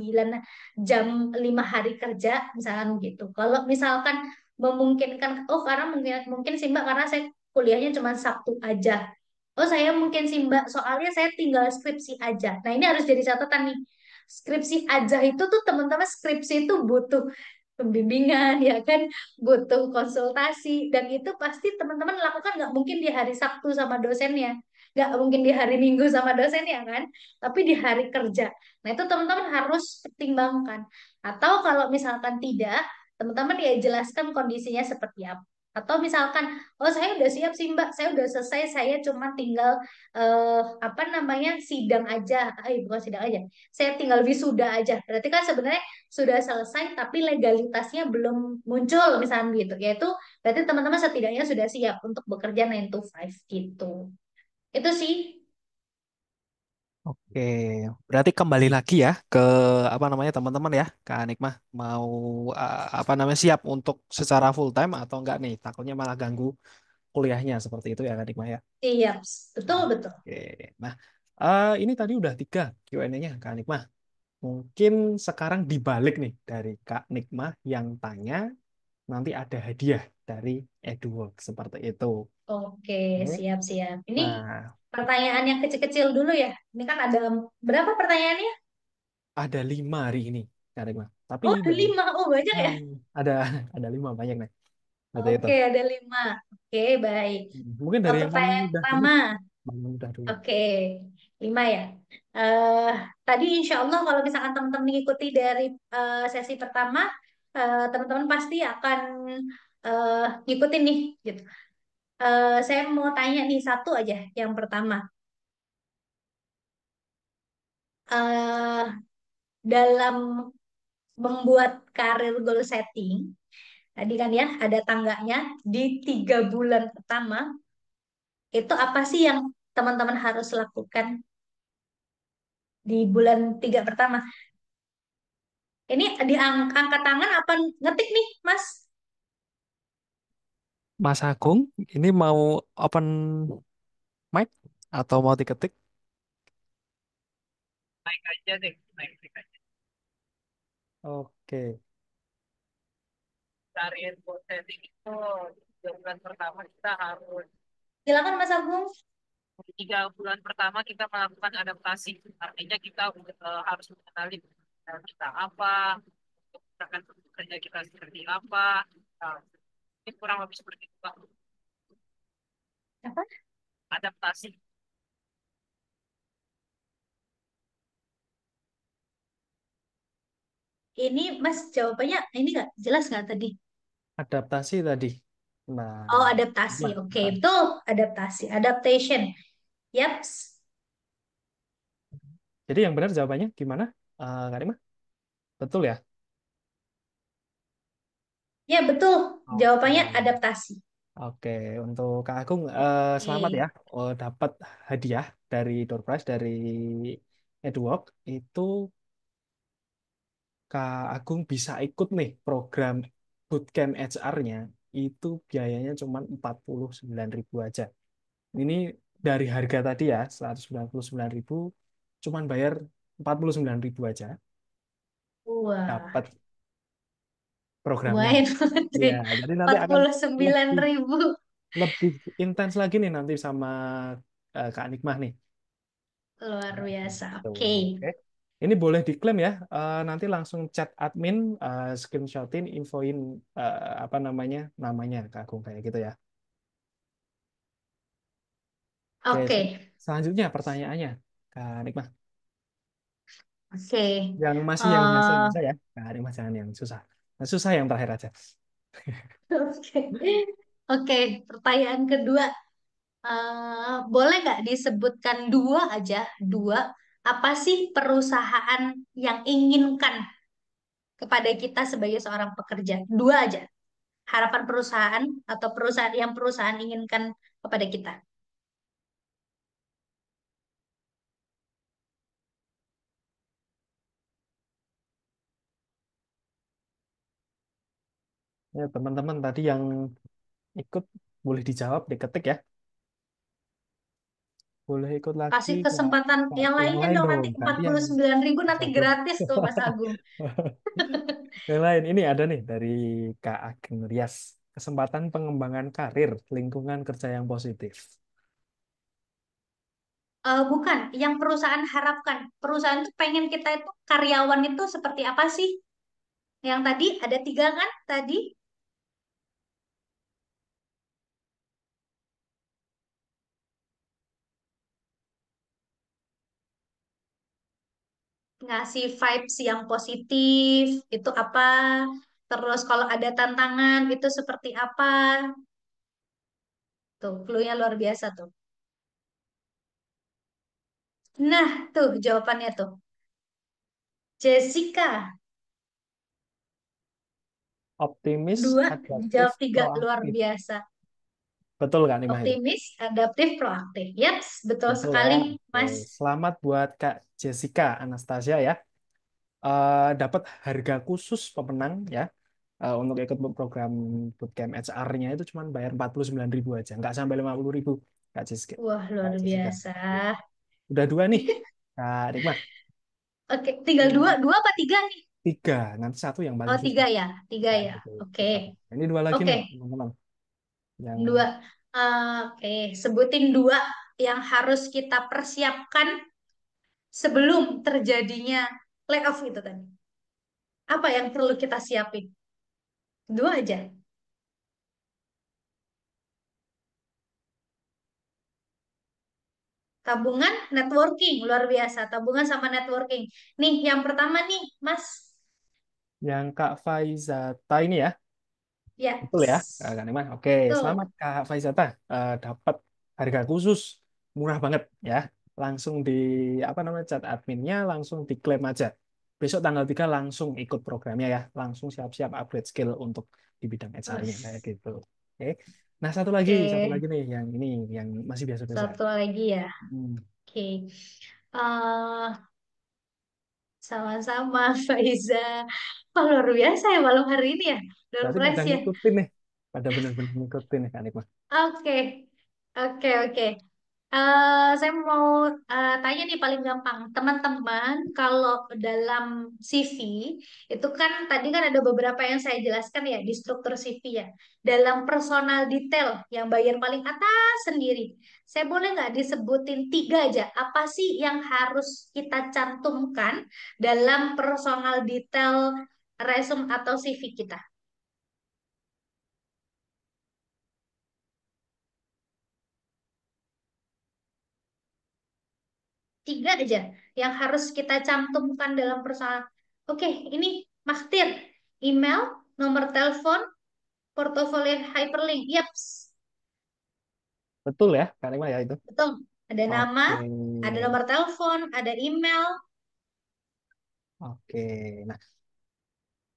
jam 5 hari kerja misalkan gitu. Kalau misalkan memungkinkan oh karena mungkin mungkin sih Mbak karena saya kuliahnya cuma Sabtu aja. Oh, saya mungkin sih Mbak soalnya saya tinggal skripsi aja. Nah, ini harus jadi catatan nih skripsi aja itu tuh teman-teman skripsi itu butuh pembimbingan ya kan butuh konsultasi dan itu pasti teman-teman lakukan nggak mungkin di hari Sabtu sama dosennya nggak mungkin di hari Minggu sama dosennya kan tapi di hari kerja nah itu teman-teman harus pertimbangkan atau kalau misalkan tidak teman-teman ya jelaskan kondisinya seperti apa atau misalkan oh saya udah siap sih mbak saya udah selesai saya cuma tinggal eh, apa namanya sidang aja eh bukan sidang aja saya tinggal wisuda aja berarti kan sebenarnya sudah selesai tapi legalitasnya belum muncul misalnya gitu yaitu berarti teman-teman setidaknya sudah siap untuk bekerja 9 to five gitu itu sih Oke, berarti kembali lagi ya ke apa namanya teman-teman ya, Kak Anikma mau apa namanya siap untuk secara full time atau enggak nih? Takutnya malah ganggu kuliahnya seperti itu ya Kak Anikma ya. Iya, betul nah, betul. Oke, nah uh, ini tadi udah tiga Q&A-nya Kak Anikma. Mungkin sekarang dibalik nih dari Kak Nikma yang tanya nanti ada hadiah dari Edward seperti itu. Oke, siap-siap. Hmm. Ini Nah, pertanyaan yang kecil-kecil dulu ya. Ini kan ada berapa pertanyaannya? ada lima hari ini. Ada lima. Tapi Oh, ada lima. Oh, banyak ya? Hmm, ada ada lima banyak nih. Ada itu. Oke, ada lima. Oke, baik. Hmm, mungkin dari yang Pertanyaan pertama. Oke, lima ya. eh tadi insya Allah kalau misalkan teman-teman mengikuti dari uh, sesi pertama, teman eh, teman-teman pasti akan uh, ngikutin nih, gitu. Eh, saya mau tanya nih satu aja yang pertama. Uh, dalam membuat karir goal setting, tadi kan ya ada tangganya di tiga bulan pertama, itu apa sih yang teman-teman harus lakukan di bulan tiga pertama? Ini diangkat tangan apa ngetik nih, Mas? Mas Agung ini mau open mic atau mau diketik? Mic aja deh, mic aja. Oke. Cari info setting itu tiga bulan pertama kita harus. Silakan Mas Agung. Tiga bulan pertama kita melakukan adaptasi. Artinya kita eh, harus mengenali kita apa, akan kerja kita seperti apa, eh, mungkin kurang lebih seperti itu Pak. Apa? Adaptasi. Ini Mas jawabannya ini nggak jelas nggak tadi? Adaptasi tadi. Nah. Oh, adaptasi. Oke, okay, itu Adaptasi. Adaptation. yep Jadi yang benar jawabannya gimana? Uh, eh, Karima? Betul ya? Ya, betul. Jawabannya adaptasi. Oke, untuk Kak Agung, uh, selamat ya oh, dapat hadiah dari Door Prize dari Edwalk Itu Kak Agung bisa ikut nih program bootcamp HR-nya. Itu biayanya cuma 49.000 aja. Ini dari harga tadi ya, 199.000, cuman bayar 49.000 aja. Wah. Dapat programnya. Wah, ya, jadi nanti akan ribu. lebih intens lagi nih nanti sama uh, Kak Nikmah nih. Luar nah, biasa. Gitu. Oke. Okay. okay. Ini boleh diklaim ya. Uh, nanti langsung chat admin, uh, screenshotin, infoin uh, apa namanya namanya Kak Agung kayak gitu ya. Oke. Okay. Selanjutnya pertanyaannya Kak Nikmah. Oke. Okay. Yang masih yang biasa-biasa ya. Kak Nikmah jangan yang susah. Nah, susah yang terakhir aja. Oke, okay. okay. pertanyaan kedua. Uh, boleh nggak disebutkan dua aja, dua apa sih perusahaan yang inginkan kepada kita sebagai seorang pekerja? Dua aja. Harapan perusahaan atau perusahaan yang perusahaan inginkan kepada kita. Ya, teman-teman tadi yang ikut boleh dijawab, diketik ya. Boleh ikut lagi Kasih kesempatan yang Yang lainnya lain dong nanti kan? iya. empat yang sembilan ribu nanti satu. gratis tuh Mas Agung. Yang lain ini ada nih dari Kak Ageng Rias. Kesempatan pengembangan karir, lingkungan kerja yang positif. Uh, bukan, yang perusahaan harapkan. Perusahaan itu pengen kita itu karyawan itu seperti apa sih? Yang tadi ada tiga kan tadi? ngasih vibes yang positif itu apa terus kalau ada tantangan itu seperti apa tuh clue-nya luar biasa tuh nah tuh jawabannya tuh Jessica optimis dua jawab tiga luar biasa Betul kan, Imahi? Optimis, adaptif, proaktif. Yaps, betul, betul sekali, ya. Mas. Selamat buat Kak Jessica Anastasia ya. Uh, dapat harga khusus pemenang ya. Uh, untuk ikut program bootcamp HR-nya itu cuma bayar ribu aja, nggak sampai ribu Kak Jessica. Wah, luar Kak biasa. Jessica. Udah dua nih, Kak Rikmah. Oke, tinggal dua, dua apa tiga nih? Tiga, nanti satu yang balik. Oh, tiga ya, tiga nah, ya. Gitu. Oke. Okay. Ini dua lagi okay. nih, teman-teman. Yang... Dua. Uh, Oke, okay. sebutin dua yang harus kita persiapkan sebelum terjadinya layoff itu tadi. Apa yang perlu kita siapin? Dua aja. tabungan networking luar biasa tabungan sama networking nih yang pertama nih mas yang kak Faiza tanya ini ya Ya. Betul ya, Kak Kaniman. Oke, Betul. selamat Kak Faizata. Uh, dapat harga khusus, murah banget ya. Langsung di apa namanya chat adminnya, langsung diklaim aja. Besok tanggal 3 langsung ikut programnya ya. Langsung siap-siap upgrade skill untuk di bidang HR-nya kayak gitu. Oke. Nah, satu lagi, okay. satu lagi nih yang ini yang masih biasa-biasa. Satu lagi ya. Hmm. Oke. Okay. Uh, eh, sama-sama, Faiza. Oh, luar biasa ya malam hari ini ya. Daun Berarti ya. ngikutin nih. Pada benar-benar ngikutin nih Kak Nikma. Oke. Oke, oke. Eh, saya mau uh, tanya nih paling gampang teman-teman kalau dalam CV itu kan tadi kan ada beberapa yang saya jelaskan ya di struktur CV ya dalam personal detail yang bayar paling atas sendiri saya boleh nggak disebutin tiga aja apa sih yang harus kita cantumkan dalam personal detail resume atau CV kita tiga aja yang harus kita cantumkan dalam perusahaan. Oke, ini maktir, email, nomor telepon, portofolio hyperlink. Yaps. Betul ya, karena ya itu? Betul. Ada okay. nama, ada nomor telepon, ada email. Oke, nah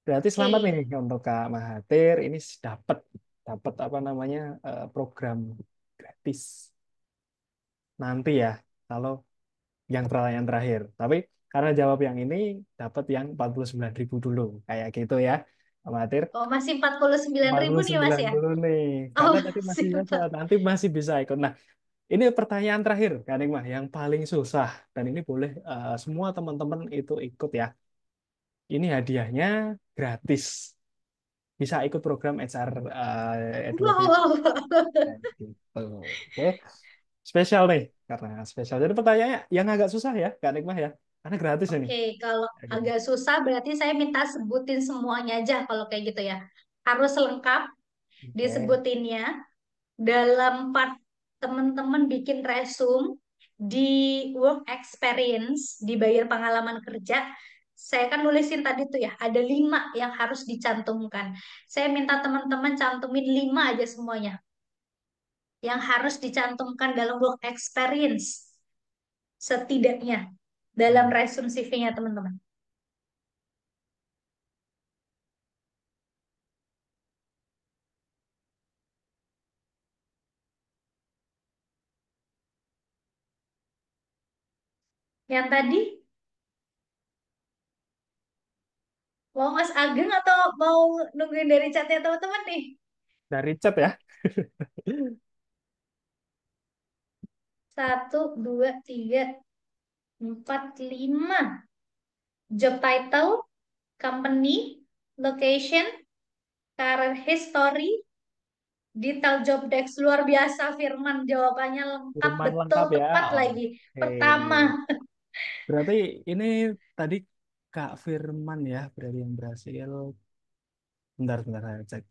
berarti selamat okay. nih untuk Kak Mahathir ini dapat dapat apa namanya eh, program gratis nanti ya kalau yang pertanyaan terakhir. Tapi karena jawab yang ini dapat yang 49.000 dulu. Kayak gitu ya. Amatir. Oh, masih 49.000 49 nih Mas ya? Dulu nih. Karena oh, tadi masih ada, nanti masih bisa ikut. Nah, ini pertanyaan terakhir kan Mah yang paling susah dan ini boleh uh, semua teman-teman itu ikut ya. Ini hadiahnya gratis. Bisa ikut program HR uh, eh, Wow. Gitu. Oke. Okay spesial nih karena spesial. Jadi pertanyaannya yang agak susah ya, Kak Nikmah ya. Karena gratis okay, ini. Oke, kalau agak, agak susah berarti saya minta sebutin semuanya aja kalau kayak gitu ya. Harus lengkap okay. disebutinnya dalam part teman-teman bikin resume di work experience, dibayar pengalaman kerja, saya kan nulisin tadi tuh ya, ada lima yang harus dicantumkan. Saya minta teman-teman cantumin lima aja semuanya yang harus dicantumkan dalam work experience setidaknya dalam resume CV-nya teman-teman. Yang tadi Mau Mas Ageng atau mau nungguin dari chatnya teman-teman nih? Dari chat ya. Satu, dua, tiga, empat, lima. Job title, company, location, career history, detail job desk luar biasa Firman jawabannya lengkap Firman betul lengkap ya. tepat lagi pertama berarti ini tadi Kak Firman ya berarti yang berhasil bentar bentar saya cek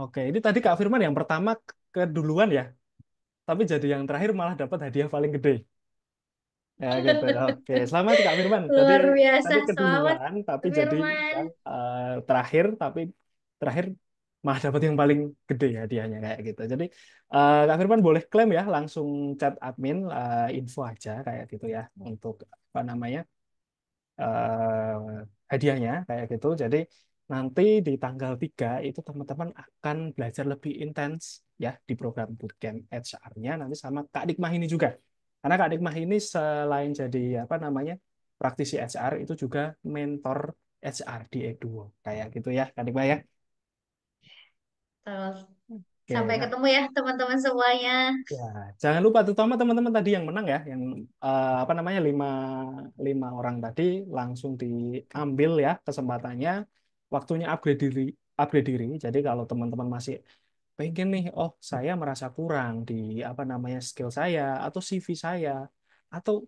oke ini tadi Kak Firman yang pertama keduluan ya tapi jadi yang terakhir malah dapat hadiah paling gede. Ya gitu. Oke, selamat Kak Firman. Luar biasa. Tadi selamat. tapi Firman. jadi uh, eh, terakhir tapi terakhir malah dapat yang paling gede hadiahnya kayak gitu. Jadi uh, Kak Firman boleh klaim ya langsung chat admin uh, info aja kayak gitu ya untuk apa namanya? Uh, hadiahnya kayak gitu. Jadi nanti di tanggal 3 itu teman-teman akan belajar lebih intens ya di program bootcamp HR-nya nanti sama Kak Dikmah ini juga. Karena Kak Dikmah ini selain jadi apa namanya praktisi HR itu juga mentor HR di Eduo. Kayak gitu ya Kak Dikmah ya. Oke, Sampai nah ketemu ya teman-teman semuanya. Ya, jangan lupa terutama teman-teman tadi yang menang ya, yang uh, apa namanya lima lima orang tadi langsung diambil ya kesempatannya waktunya upgrade diri, upgrade diri. Jadi kalau teman-teman masih pengen nih, oh saya merasa kurang di apa namanya skill saya atau CV saya atau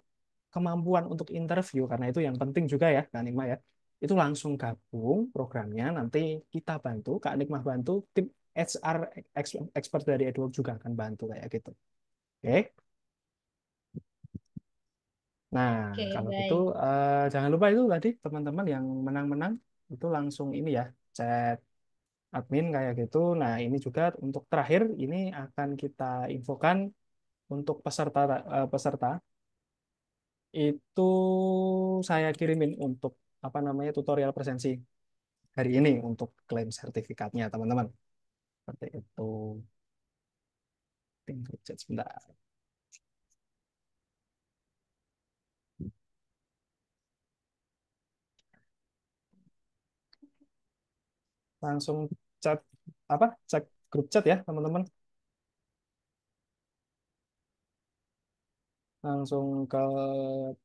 kemampuan untuk interview karena itu yang penting juga ya Kak Nikmah ya. Itu langsung gabung programnya nanti kita bantu Kak Nikmah bantu tim HR expert dari Edward juga akan bantu kayak gitu. Oke. Okay? Nah, okay, kalau gitu, baik. itu uh, eh, jangan lupa itu tadi teman-teman yang menang-menang itu langsung ini ya chat admin kayak gitu. Nah ini juga untuk terakhir ini akan kita infokan untuk peserta eh, peserta itu saya kirimin untuk apa namanya tutorial presensi hari ini untuk klaim sertifikatnya teman-teman seperti itu. Tinggal chat sebentar. langsung chat apa cek grup chat ya teman-teman langsung ke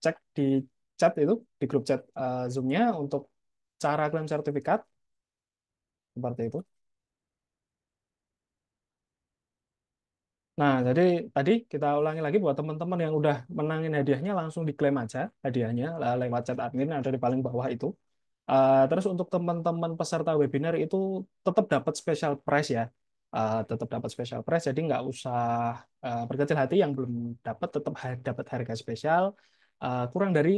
cek di chat itu di grup chat uh, zoomnya untuk cara klaim sertifikat seperti itu Nah, jadi tadi kita ulangi lagi buat teman-teman yang udah menangin hadiahnya langsung diklaim aja hadiahnya eh, lewat chat admin ada di paling bawah itu. Uh, terus untuk teman-teman peserta webinar itu tetap dapat special price ya, uh, tetap dapat special price. Jadi nggak usah uh, berkecil hati yang belum dapat tetap ha dapat harga spesial. Uh, kurang dari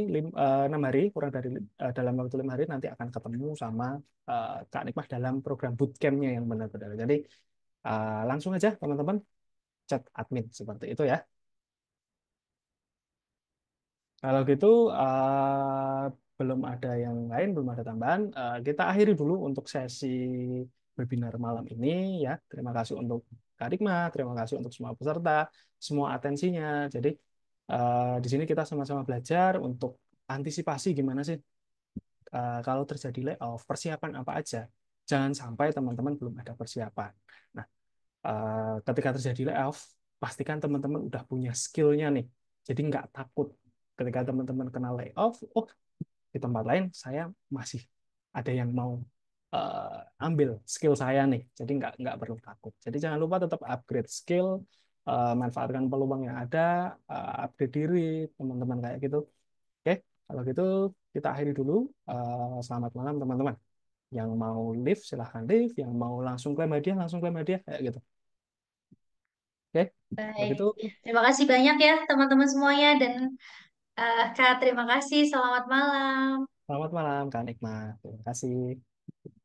enam uh, hari, kurang dari uh, dalam waktu lima hari nanti akan ketemu sama uh, Kak Nikmah dalam program bootcampnya yang benar-benar. Jadi uh, langsung aja teman-teman chat admin seperti itu ya. Kalau gitu uh, belum ada yang lain, belum ada tambahan, uh, kita akhiri dulu untuk sesi webinar malam ini ya. Terima kasih untuk Karikma, terima kasih untuk semua peserta, semua atensinya. Jadi uh, di sini kita sama-sama belajar untuk antisipasi gimana sih uh, kalau terjadi layoff, persiapan apa aja. Jangan sampai teman-teman belum ada persiapan. Nah, uh, ketika terjadi layoff, pastikan teman-teman udah punya skillnya nih. Jadi nggak takut ketika teman-teman kena layoff, oh di tempat lain saya masih ada yang mau uh, ambil skill saya nih jadi nggak nggak perlu takut jadi jangan lupa tetap upgrade skill uh, manfaatkan peluang yang ada uh, upgrade diri teman-teman kayak gitu oke kalau gitu kita akhiri dulu uh, selamat malam teman-teman yang mau live silahkan live yang mau langsung klaim hadiah langsung klaim hadiah kayak gitu Oke, okay. Baik. Gitu Terima kasih banyak ya teman-teman semuanya dan Eh, Kak, terima kasih. Selamat malam. Selamat malam, Kak Nikma. Terima kasih.